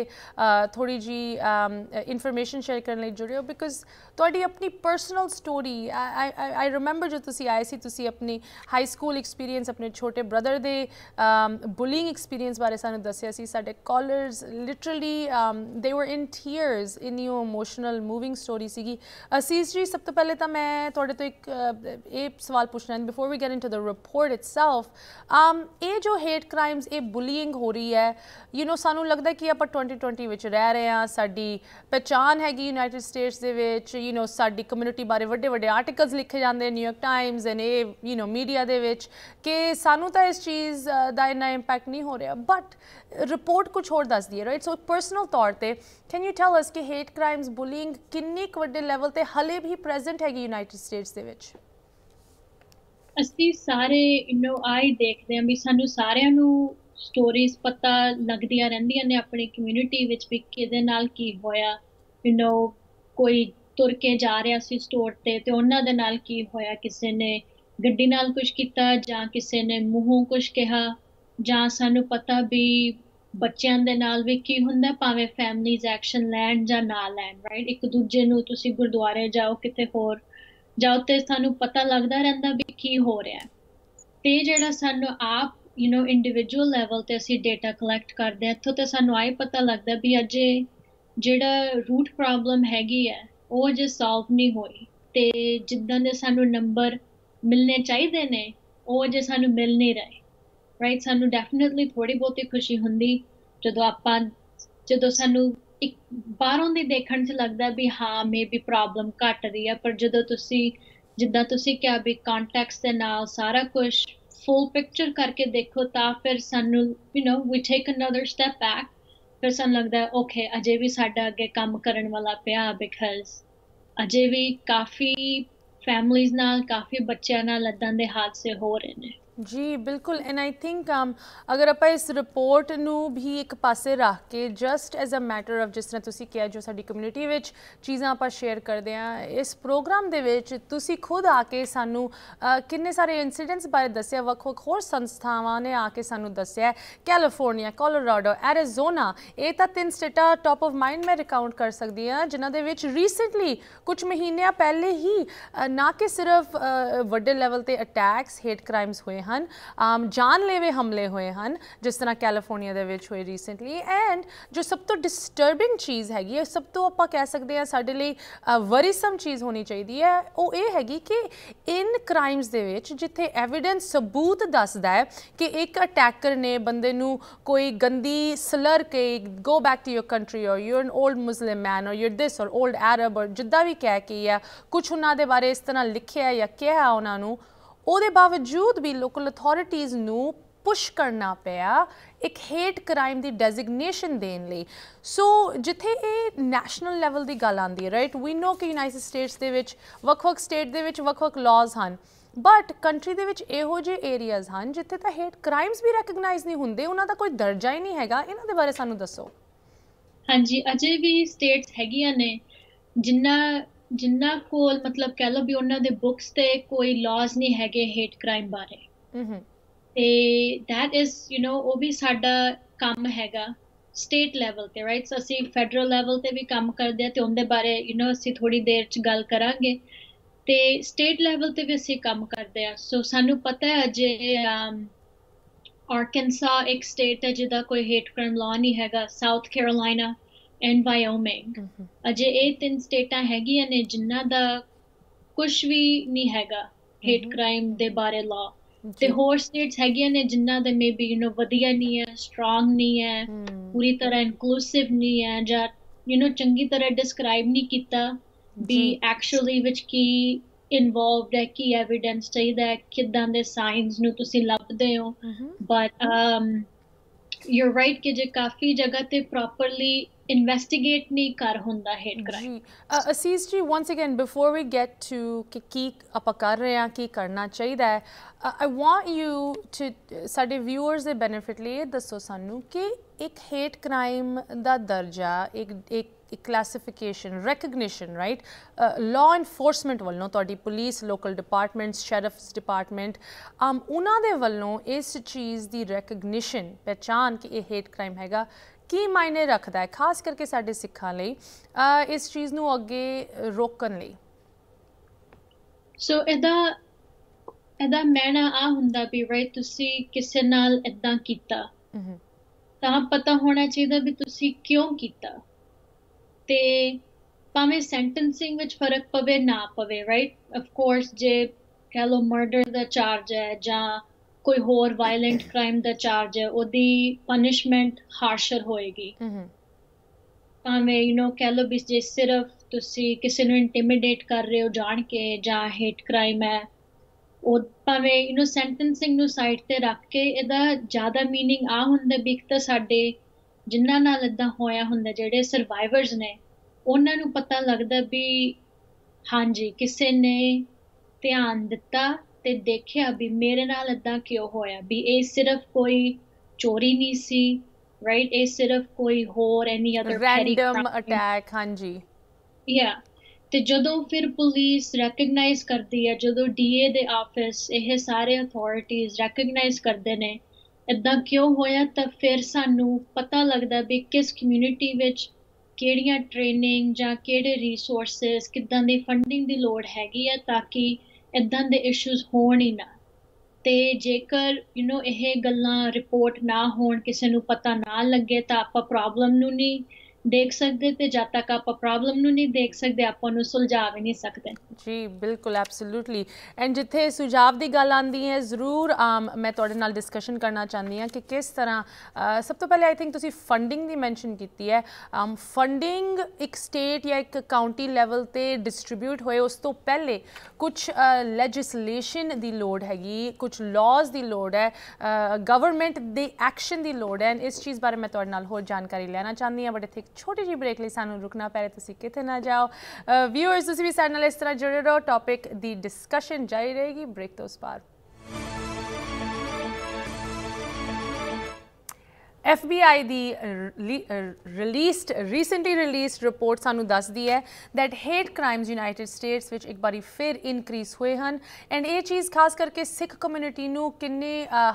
ਥੋੜੀ ਜੀ ਇਨਫੋਰਮੇਸ਼ਨ ਸ਼ੇਅਰ ਕਰਨ ਲਈ ਜੁੜੇ ਹੋ ਬਿਕੋਜ਼ ਤੁਹਾਡੀ ਆਪਣੀ personal story I I remember ਜੋ ਤੁਸੀਂ ਆਏ ਸੀ ਤੁਸੀਂ ਆਪਣੀ ਹਾਈ ਸਕੂਲ ਐਕਸਪੀਰੀਅੰਸ ਆਪਣੇ ਛੋਟੇ ਬ੍ਰਦਰ ਦੇ ਬੁਲਿੰਗ um, ਐਕਸਪੀਰੀਅੰਸ ਬਾਰੇ ਸਾਨੂੰ ਦੱਸਿਆ ਸੀ ਸਾਡੇ callers literally they were in tears in you emotional moving story ਸੀਗੀ ਅਸੀਸ ਜੀ ਸਭ ਤੋਂ ਪਹਿਲੇ ਤਾਂ ਮੈਂ ਤੁਹਾਡੇ ਤੋਂ ਇੱਕ ਇਹ ਸਵਾਲ ਪੁੱਛਣਾ ਹੈ before we get into the report itself um ਇਹ ਜੋ ਹੇਟ ਕ੍ਰਾਈਮਸ ਇਹ ਬੁਲਿੰਗ ਹੋ ਰਹੀ ਹੈ ਯੂ نو ਸਾਨੂੰ ਲੱਗਦਾ ਕਿ ਆਪਾਂ 2020 ਵਿੱਚ ਰਹਿ ਰਹੇ ਹਾਂ ਸਾਡੀ ਪਛਾਣ ਹੈਗੀ ਯੂਨਾਈਟਿਡ ਸਟੇਟਸ ਦੇ ਵਿੱਚ ਯੂ نو ਸਾਡੀ ਕਮਿਊਨਿਟੀ ਬਾਰੇ ਵੱਡੇ ਵੱਡੇ ਆਰਟੀਕਲਸ ਲਿਖੇ ਜਾਂਦੇ ਨਿਊਯਾਰਕ ਟਾਈਮਸ ਐਂਡ ਇਹ ਯੂ نو ਮੀਡੀਆ ਦੇ ਵਿੱਚ ਕਿ ਸਾਨੂੰ ਤਾਂ ਇਸ ਚੀਜ਼ ਦਾ ਇਨਾ ਇੰਪੈਕਟ ਨਹੀਂ ਹੋ ਰਿਹਾ ਬਟ ਰਿਪੋਰਟ ਕੁਝ ਹੋਰ ਦੱਸਦੀ ਹੈ ਰਾਈਟ ਸੋ ਪਰਸਨਲ ਤੌਰ ਤੇ ਕੈਨ ਯੂ ਟੈਲ ਅਸ ਕਿ ਹੇਟ ਕ੍ਰਾਈਮਸ ਬੁਲੀਇੰਗ ਕਿੰਨੀ ਕੁ ਵੱਡੇ ਲੈਵਲ ਤੇ ਹਲੇ ਵੀ ਪ੍ਰੈਜ਼ੈਂਟ ਹੈਗੀ ਯੂਨਾਈਟਿਡ ਸਟੇਟਸ ਦੇ ਵਿੱਚ ਅਸੀਂ ਸਾਰੇ ਯੂ نو ਆਈ ਦੇਖਦੇ ਆਂ ਵੀ ਸਾਨੂੰ ਸਾਰਿਆਂ ਨੂੰ ਸਟੋਰੀਜ਼ ਪਤਾ ਲੱਗਦੀਆਂ ਰਹਿੰਦੀਆਂ ਨੇ ਆਪਣੀ ਕਮਿਊਨਿਟੀ ਵਿੱਚ ਵੀ ਕਿਹਦੇ ਨਾਲ ਕੀ ਹੋਇਆ ਯੂ نو ਕੋਈ ਤੁਰ ਕੇ ਜਾ ਰਿਹਾ ਸੀ ਸਟੋਰ ਤੇ ਤੇ ਉਹਨਾਂ ਦੇ ਨਾਲ ਕੀ ਹੋਇਆ ਕਿਸੇ ਨੇ ਗੱਡੀ ਨਾਲ ਕੁਝ ਕੀਤਾ ਜਾਂ ਕਿਸੇ ਨੇ ਮੂੰਹੋਂ ਕੁਝ ਕਿਹਾ ਜਾਂ ਸਾਨੂੰ ਪਤਾ ਵੀ ਬੱਚਿਆਂ ਦੇ ਨਾਲ ਵੀ ਕੀ ਹੁੰਦਾ ਭਾਵੇਂ ਫੈਮਲੀਜ਼ ਐਕਸ਼ਨ ਲੈਣ ਜਾਂ ਨਾ ਲੈਣ ਰਾਈਟ ਇੱਕ ਦੂਜੇ ਨੂੰ ਤੁਸੀਂ ਗੁਰਦੁਆਰੇ ਜਾਓ ਕਿਤੇ ਹੋਰ ਜਾਓ ਤੇ ਸਾਨੂੰ ਪਤਾ ਲੱਗਦਾ ਰਹਿੰਦਾ ਵੀ ਕੀ ਹੋ ਰਿਹਾ ਹੈ ਤੇ ਜਿਹੜਾ ਸਾਨੂੰ ਆਪ ਯੂ نو ਇੰਡੀਵਿਜੂਅਲ ਲੈਵਲ ਤੇ ਅਸੀਂ ਡਾਟਾ ਕਲੈਕਟ ਕਰਦੇ ਹਾਂ ਇੱਥੋਂ ਤੇ ਸਾਨੂੰ ਆਏ ਪਤਾ ਲੱਗਦਾ ਵੀ ਅਜੇ ਜਿਹੜਾ ਰੂਟ ਪ੍ਰੋਬਲਮ ਹੈਗੀ ਹੈ ਉਹ ਜੇ ਸੋਲਵ ਨਹੀਂ ਹੋਈ ਤੇ ਜਿੱਦਾਂ ਦੇ ਸਾਨੂੰ ਨੰਬਰ ਮਿਲਨੇ ਚਾਹੀਦੇ ਨੇ ਉਹ ਜੇ ਸਾਨੂੰ ਮਿਲ ਨਹੀਂ ਰਹੇ ਰਾਈਟ ਸਾਨੂੰ ਡੈਫੀਨਿਟਲੀ ਥੋੜੀ ਬਹੁਤੀ ਖੁਸ਼ੀ ਹੁੰਦੀ ਜਦੋਂ ਆਪਾਂ ਜਦੋਂ ਸਾਨੂੰ ਇੱਕ ਬਾਹਰੋਂ ਦੀ ਦੇਖਣ 'ਚ ਲੱਗਦਾ ਵੀ ਹਾਂ ਮੇਬੀ ਪ੍ਰੋਬਲਮ ਘਟ ਰਹੀ ਆ ਪਰ ਜਦੋਂ ਤੁਸੀਂ ਜਿੱਦਾਂ ਤੁਸੀਂ ਕਿਹਾ ਵੀ ਕੰਟੈਕਸਟ ਦੇ ਨਾਲ ਸਾਰਾ ਕੁਝ ਫੁੱਲ ਪਿਕਚਰ ਕਰਕੇ ਦੇਖੋ ਤਾਂ ਫਿਰ ਸਾਨੂੰ you know we take another step back ਫਿਰ ਸਾਨੂੰ ਲੱਗਦਾ ਓਕੇ ਅਜੇ ਵੀ ਸਾਡਾ ਅੱਗੇ ਕੰਮ ਕਰਨ ਵਾਲਾ ਪਿਆ ਬਿਕਾਜ਼ ਅਜੇ ਵੀ ਕਾਫੀ ਫੈਮਲੀਆਂ ਨਾਲ ਕਾਫੀ ਬੱਚਿਆਂ ਨਾਲ ਇਦਾਂ ਦੇ ਹਾਦਸੇ ਹੋ ਰਹੇ ਨੇ ਜੀ ਬਿਲਕੁਲ ਐਂਡ ਆਈ ਥਿੰਕ ਅਗਰ ਆਪਾਂ ਇਸ ਰਿਪੋਰਟ ਨੂੰ ਵੀ ਇੱਕ ਪਾਸੇ ਰੱਖ ਕੇ just as a matter of ਜਿਸ ਤਰ੍ਹਾਂ ਤੁਸੀਂ ਕਿਹਾ ਜੋ ਸਾਡੀ ਕਮਿਊਨਿਟੀ ਵਿੱਚ ਚੀਜ਼ਾਂ ਆਪਾਂ ਸ਼ੇਅਰ ਕਰਦੇ ਆ ਇਸ ਪ੍ਰੋਗਰਾਮ ਦੇ ਵਿੱਚ ਤੁਸੀਂ ਖੁਦ ਆ ਕੇ ਸਾਨੂੰ ਕਿੰਨੇ ਸਾਰੇ ਇਨਸੀਡੈਂਟਸ ਬਾਰੇ ਦੱਸਿਆ ਵੱਖ-ਵੱਖ ਹੋਰ ਸੰਸਥਾਵਾਂ ਨੇ ਆ ਕੇ ਸਾਨੂੰ ਦੱਸਿਆ ਕੈਲੀਫੋਰਨੀਆ ਕੋਲੋਰਾਡੋ ਅਰੀਜ਼ੋਨਾ ਇਹ ਤਾਂ ਤਿੰਨ ਸਟੇਟਾਂ ਟਾਪ ਆਫ ਮਾਈਂਡ ਮੈਂ ਰਿਕਾਊਂਟ ਕਰ ਸਕਦੀ ਆ ਜਿਨ੍ਹਾਂ ਦੇ ਵਿੱਚ ਰੀਸੈਂਟਲੀ ਕੁਝ ਮਹੀਨਿਆਂ ਪਹਿਲੇ ਹੀ ਨਾ ਕਿ ਸਿਰਫ ਵੱਡੇ ਲੈਵਲ ਤੇ ਅਟੈਕਸ ਹੇਟ ਕ੍ਰਾਈਮਸ ਹੋਏ ਹਨ ਆਮ ਜਾਨਲੇਵੇ ਹਮਲੇ ਹੋਏ ਹਨ ਜਿਸ ਤਰ੍ਹਾਂ ਕੈਲੀਫੋਰਨੀਆ ਦੇ ਵਿੱਚ ਹੋਏ ਰੀਸੈਂਟਲੀ ਐਂਡ ਜੋ ਸਭ ਤੋਂ ਡਿਸਟਰਬਿੰਗ ਚੀਜ਼ ਹੈਗੀ ਹੈ ਸਭ ਤੋਂ ਆਪਾਂ ਕਹਿ ਸਕਦੇ ਹਾਂ ਸਾਡੇ ਲਈ ਵਰੀਸਮ ਚੀਜ਼ ਹੋਣੀ ਚਾਹੀਦੀ ਹੈ ਉਹ ਇਹ ਹੈਗੀ ਕਿ ਇਨ ਕ੍ਰਾਈਮਸ ਦੇ ਵਿੱਚ ਜਿੱਥੇ ਐਵੀਡੈਂਸ ਸਬੂਤ ਦੱਸਦਾ ਹੈ ਕਿ ਇੱਕ ਅਟੈਕਰ ਨੇ ਬੰਦੇ ਨੂੰ ਕੋਈ ਗੰਦੀ ਸਲਰ ਕੇ go back to your country or you are an old Muslim man or you R ਦਿਸ ਔਰ 올ਡ ਅਰਬ ਔਰ ਜਿੱਦਾਂ ਵੀ ਕਹਿ ਕੇ ਆ ਕੁਝ ਉਹਨਾਂ ਦੇ ਬਾਰੇ ਇਸ ਤਰ੍ਹਾਂ ਲਿਖਿਆ ਜਾਂ ਕਿਹਾ ਉਹਨਾਂ ਨੂੰ ਉਹਦੇ ਬਾਵਜੂਦ ਵੀ ਲੋਕਲ ਅਥਾਰਟੀਆਂ ਨੂੰ ਪੁਸ਼ ਕਰਨਾ ਪਿਆ ਇੱਕ ਹੇਟ ਕ੍ਰਾਈਮ ਦੀ ਡੈਜ਼ਿਗਨੇਸ਼ਨ ਦੇਣ ਲਈ ਸੋ ਜਿੱਥੇ ਇਹ ਨੈਸ਼ਨਲ ਲੈਵਲ ਦੀ ਗੱਲ ਆਂਦੀ ਹੈ ਰਾਈਟ ਵੀ ਨੋ ਕਿ ਯੂਨਾਈਟਿਡ ਸਟੇਟਸ ਦੇ ਵਿੱਚ ਵੱਖ-ਵੱਖ ਸਟੇਟ ਦੇ ਵਿੱਚ ਵੱਖ-ਵੱਖ ਲਾਜ਼ ਹਨ ਬਟ ਕੰਟਰੀ ਦੇ ਵਿੱਚ ਇਹੋ ਜਿਹੇ ਏਰੀਆਜ਼ ਹਨ ਜਿੱਥੇ ਤਾਂ ਹੇਟ ਕ੍ਰਾਈਮਸ ਵੀ ਰੈਕਗਨਾਈਜ਼ ਨਹੀਂ ਹੁੰਦੇ ਉਹਨਾਂ ਦਾ ਕੋਈ ਦਰਜਾ ਹੀ ਨਹੀਂ ਹੈਗਾ ਇਹਨਾਂ ਦੇ ਬਾਰੇ ਸਾਨੂੰ ਦੱਸੋ ਹਾਂਜੀ ਅਜੇ ਵੀ ਸਟੇਟਸ ਹੈਗੀਆਂ ਨੇ ਜਿੰਨਾ ਜਿੰਨਾ ਕੋਲ ਮਤਲਬ ਕਹਿ ਲਓ ਵੀ ਉਹਨਾਂ ਦੇ ਬੁੱਕਸ ਤੇ ਕੋਈ ਲਾਜ਼ ਨਹੀਂ ਹੈਗੇ ਹੇਟ ਕ੍ਰਾਈਮ ਬਾਰੇ ਤੇ ਥੈਟ ਇਜ਼ ਯੂ نو ਉਹ ਵੀ ਸਾਡਾ ਕੰਮ ਹੈਗਾ ਸਟੇਟ ਲੈਵਲ ਤੇ ਰਾਈਟ ਸੋ ਅਸੀਂ ਫੈਡਰਲ ਲੈਵਲ ਤੇ ਵੀ ਕੰਮ ਕਰਦੇ ਆ ਤੇ ਉਹਦੇ ਬਾਰੇ ਯੂ نو ਅਸੀਂ ਥੋੜੀ ਦੇਰ ਚ ਗੱਲ ਕਰਾਂਗੇ ਤੇ ਸਟੇਟ ਲੈਵਲ ਤੇ ਵੀ ਅਸੀਂ ਕੰਮ ਕਰਦੇ ਆ ਸੋ ਸਾਨੂੰ ਪਤਾ ਹੈ ਅਜੇ ਆਰਕਨਸਾ ਇੱਕ ਸਟੇਟ ਹੈ ਜਿਹਦਾ ਕੋਈ ਹੇਟ ਕ੍ਰਾਈਮ ਲਾਅ ਨਹੀਂ ਹੈਗਾ South Carolina and Wyoming mm-hmm. ਅਜੇ ਇਹ ਤਿੰਨ ਸਟੇਟਾਂ ਹੈਗੀਆਂ ਨੇ ਜਿਨ੍ਹਾਂ ਦਾ ਕੁਝ ਵੀ ਨਹੀਂ ਹੈਗਾ ਹੇਟ ਕ੍ਰਾਈਮ mm-hmm. ਦੇ ਬਾਰੇ ਲਾ mm-hmm. ਤੇ ਹੋਰ ਸਟੇਟਸ ਹੈਗੀਆਂ ਨੇ ਜਿਨ੍ਹਾਂ ਦੇ ਮੇਬੀ ਯੂ نو ਵਧੀਆ ਨਹੀਂ ਹੈ ਸਟਰੋਂਗ ਨਹੀਂ ਹੈ ਪੂਰੀ ਤਰ੍ਹਾਂ ਇਨਕਲੂਸਿਵ ਨਹੀਂ ਹੈ ਜਾਂ ਯੂ نو ਚੰਗੀ ਤਰ੍ਹਾਂ ਡਿਸਕ੍ਰਾਈਬ ਨਹੀਂ ਕੀਤਾ ਵੀ ਐਕਚੁਅਲੀ ਵਿੱਚ ਕੀ ਇਨਵੋਲਵਡ ਹੈ ਕੀ ਐਵੀਡੈਂਸ ਚਾਹੀਦਾ ਹੈ ਕਿਦਾਂ ਦੇ ਸਾਈਨਸ ਨੂੰ ਤੁਸੀਂ ਲੱਭਦੇ ਹੋ ਬਟ ਯੂ ਆਰ ਰਾਈਟ ਕਿ ਜੇ ਕਾਫੀ ਜਗ੍ਹਾ ਤੇ ਪ੍ਰੋਪਰਲੀ ਇਨਵੈਸਟੀਗੇਟ ਨਹੀਂ ਕਰ ਹੁੰਦਾ hate crime Asees ji once again before we get to ਕਿ ਕੀ ਆਪਾਂ ਕਰ ਰਹੇ ਹਾਂ ਕੀ ਕਰਨਾ ਚਾਹੀਦਾ ਹੈ ਆਈ ਵਾਂਟ ਯੂ ਟੂ ਸਾਡੇ ਵਿਊਅਰਸ ਦੇ ਬੈਨੀਫਿਟ ਲਈ ਦੱਸੋ ਸਾਨੂੰ ਕਿ ਇੱਕ ਹੇਟ ਕ੍ਰਾਈਮ ਦਾ ਦਰਜਾ ਇੱਕ ਇੱਕ classification recognition right law enforcement ਵੱਲੋਂ ਤੁਹਾਡੀ police local departments sheriffs department ਆਮ ਉਹਨਾਂ ਦੇ ਵੱਲੋਂ ਇਸ ਚੀਜ਼ ਦੀ ਰੈਕਗਨੀਸ਼ਨ ਪਛਾਣ ਕਿ ਇਹ ਹੇਟ ਕ੍ਰਾਈਮ ਹੈਗਾ ਕੀ ਮਾਇਨੇ ਰੱਖਦਾ ਹੈ ਖਾਸ ਕਰਕੇ ਸਾਡੇ ਸਿੱਖਾਂ ਲਈ ਇਸ ਚੀਜ਼ ਨੂੰ ਅੱਗੇ ਰੋਕਣ ਲਈ ਸੋ ਇਹਦਾ ਇਹਦਾ ਮੈਨਾ ਆ ਹੁੰਦਾ ਵੀ ਰਾਈਟ ਤੁਸੀਂ ਕਿਸੇ ਨਾਲ ਇਦਾਂ ਕੀਤਾ ਤਾਂ ਪਤਾ ਹੋਣਾ ਚਾਹੀਦਾ ਵੀ ਤੁਸੀਂ ਕਿਉਂ ਕੀਤਾ ਤੇ ਭਾਵੇਂ ਸੈਂਟੈਂਸਿੰਗ ਵਿੱਚ ਫਰਕ ਪਵੇ ਨਾ ਪਵੇ ਰਾਈਟ ਆਫ ਕੋਰਸ ਜੇ ਕੈਲੋ ਮਰਡਰ ਦਾ ਚਾਰਜ ਹੈ ਜਾਂ ਕੋਈ ਹੋਰ ਵਾਇਲੈਂਟ ਕ੍ਰਾਈਮ ਦਾ ਚਾਰਜ ਹੈ ਉਹਦੀ ਪਨਿਸ਼ਮੈਂਟ ਹਾਰਸ਼ਰ ਹੋਏਗੀ ਮੈਂ ਯੂ نو ਕਹਿ ਲੋ ਵੀ ਜੇ ਸਿਰਫ ਤੁਸੀਂ ਕਿਸੇ ਨੂੰ ਇੰਟੀਮੀਡੇਟ ਕਰ ਰਹੇ ਹੋ ਜਾਣ ਕੇ ਜਾਂ ਹੇਟ ਕ੍ਰਾਈਮ ਹੈ ਉਹ ਭਾਵੇਂ ਯੂ نو ਸੈਂਟੈਂਸਿੰਗ ਨੂੰ ਸਾਈਡ ਤੇ ਰੱਖ ਕੇ ਇਹਦਾ ਜ਼ਿਆਦਾ मीनिंग ਆ ਹੁੰਦਾ ਵੀ ਤਾਂ ਸਾਡੇ ਜਿਨ੍ਹਾਂ ਨਾਲ ਇਦਾਂ ਹੋਇਆ ਹੁੰਦਾ ਜਿਹੜੇ ਸਰਵਾਈਵਰਸ ਨੇ ਉਹਨਾਂ ਨੂੰ ਪਤਾ ਲੱਗਦਾ ਵੀ ਹਾਂਜੀ ਕਿਸੇ ਨੇ ਧਿਆਨ ਦਿੱਤਾ ਤੇ ਦੇਖਿਆ ਵੀ ਮੇਰੇ ਨਾਲ ਇਦਾਂ ਕਿਉਂ ਹੋਇਆ ਵੀ ਇਹ ਸਿਰਫ ਕੋਈ ਚੋਰੀ ਨਹੀਂ ਸੀ ਰਾਈਟ ਇਹ ਸਿਰਫ ਕੋਈ ਹੋਰ ਐਨੀ ਅਦਰ ਰੈਂਡਮ ਅਟੈਕ ਹਾਂਜੀ ਯਾ ਤੇ ਜਦੋਂ ਫਿਰ ਪੁਲਿਸ ਰੈਕਗਨਾਈਜ਼ ਕਰਦੀ ਹੈ ਜਦੋਂ ਡੀਏ ਦੇ ਆਫਿਸ ਇਹ ਸਾਰੇ ਅਥਾਰਟੀਆਂ ਰੈਕਗਨਾਈਜ਼ ਕਰਦੇ ਨੇ ਇਦਾਂ ਕਿਉਂ ਹੋਇਆ ਤਾਂ ਫਿਰ ਸਾਨੂੰ ਪਤਾ ਲੱਗਦਾ ਵੀ ਕਿਸ ਕਮਿਊਨਿਟੀ ਵਿੱਚ ਕਿਹੜੀਆਂ ਟ੍ਰੇਨਿੰਗ ਜਾਂ ਕਿਹੜੇ ਰਿਸੋਰਸਸ ਕਿਦਾਂ ਦੀ ਫੰਡਿੰਗ ਦੀ ਲੋੜ ਹੈਗੀ ਹੈ ਤਾਂ ਕਿ ਇਦਾਂ ਦੇ ਇਸ਼ੂਜ਼ ਹੋਣ ਹੀ ਨਾ ਤੇ ਜੇਕਰ ਯੂ نو ਇਹ ਗੱਲਾਂ ਰਿਪੋਰਟ ਨਾ ਹੋਣ ਕਿਸੇ ਨੂੰ ਪਤਾ ਨਾ ਲੱਗੇ ਤਾਂ ਆਪਾਂ ਪ੍ਰੋਬਲਮ ਨੂੰ ਨਹੀਂ ਦੇਖ ਸਕਦੇ ਤੇ ਜਦ ਤੱਕ ਆਪਾਂ ਪ੍ਰੋਬਲਮ ਨੂੰ ਨਹੀਂ ਦੇਖ ਸਕਦੇ ਆਪਾਂ ਨੂੰ ਸੁਲਝਾ ਵੀ ਨਹੀਂ ਸਕਦੇ ਜੀ ਬਿਲਕੁਲ ਐਬਸੋਲੂਟਲੀ ਐਂਡ ਜਿੱਥੇ ਸੁਝਾਵ ਦੀ ਗੱਲ ਆਂਦੀ ਹੈ ਜ਼ਰੂਰ ਮੈਂ ਤੁਹਾਡੇ ਨਾਲ ਡਿਸਕਸ਼ਨ ਕਰਨਾ ਚਾਹੁੰਦੀ ਹਾਂ ਕਿ ਕਿਸ ਤਰ੍ਹਾਂ ਸਭ ਤੋਂ ਪਹਿਲੇ ਆਈ ਥਿੰਕ ਤੁਸੀਂ ਫੰਡਿੰਗ ਦੀ ਮੈਂਸ਼ਨ ਕੀਤੀ ਹੈ ਫੰਡਿੰਗ ਇੱਕ ਸਟੇਟ ਜਾਂ ਇੱਕ ਕਾਉਂਟੀ ਲੈਵਲ ਤੇ ਡਿਸਟ੍ਰਿਬਿਊਟ ਹੋਏ ਉਸ ਤੋਂ ਪਹਿਲੇ ਕੁਝ ਲੈਜਿਸਲੇਸ਼ਨ ਦੀ ਲੋੜ ਹੈਗੀ ਕੁਝ ਲਾਜ਼ ਦੀ ਲੋੜ ਹੈ ਗਵਰਨਮੈਂਟ ਦੇ ਐਕਸ਼ਨ ਦੀ ਲੋੜ ਹੈ ਇਸ ਚੀਜ਼ ਬਾਰੇ ਮੈਂ ਤੁਹਾਡੇ ਨਾਲ ਹੋਰ ਜਾਣਕਾਰੀ ਲੈਣਾ ਚਾਹੁੰਦੀ ਹਾਂ ਬਟ ਆਈ ਛੋਟੀ ਜਿਹੀ ਬ੍ਰੇਕ ਲਈ ਸਾਨੂੰ ਰੁਕਣਾ ਪੈ ਰਿਹਾ ਤੁਸੀਂ ਕਿਤੇ ਨਾ ਜਾਓ ਵਿਊਅਰਸ ਤੁਸੀਂ ਵੀ ਸਾਡੇ ਨਾਲ ਇਸ ਤਰ੍ਹਾਂ ਜੁੜੇ ਰਹੋ ਟੌਪਿਕ ਦੀ ਡਿਸਕਸ਼ਨ ਜਾਰੀ ਰਹੇਗੀ ਬ੍ਰੇਕ ਤੋਂ ਬਾਅਦ ਐਫਬੀਆਈ ਦੀ ਰਿਲੀਜ਼ਡ ਰੀਸੈਂਟਲੀ ਰਿਲੀਜ਼ਡ ਰਿਪੋਰਟ ਸਾਨੂੰ ਦੱਸਦੀ ਹੈ that hate crimes United States ਵਿੱਚ ਇੱਕ ਵਾਰੀ ਫਿਰ ਇਨਕਰੀਸ ਹੋਏ ਹਨ ਐਂਡ ਇਹ ਚੀਜ਼ ਖਾਸ ਕਰਕੇ ਸਿੱਖ ਕਮਿਊਨਿਟੀ ਨੂੰ ਕਿੰਨੇ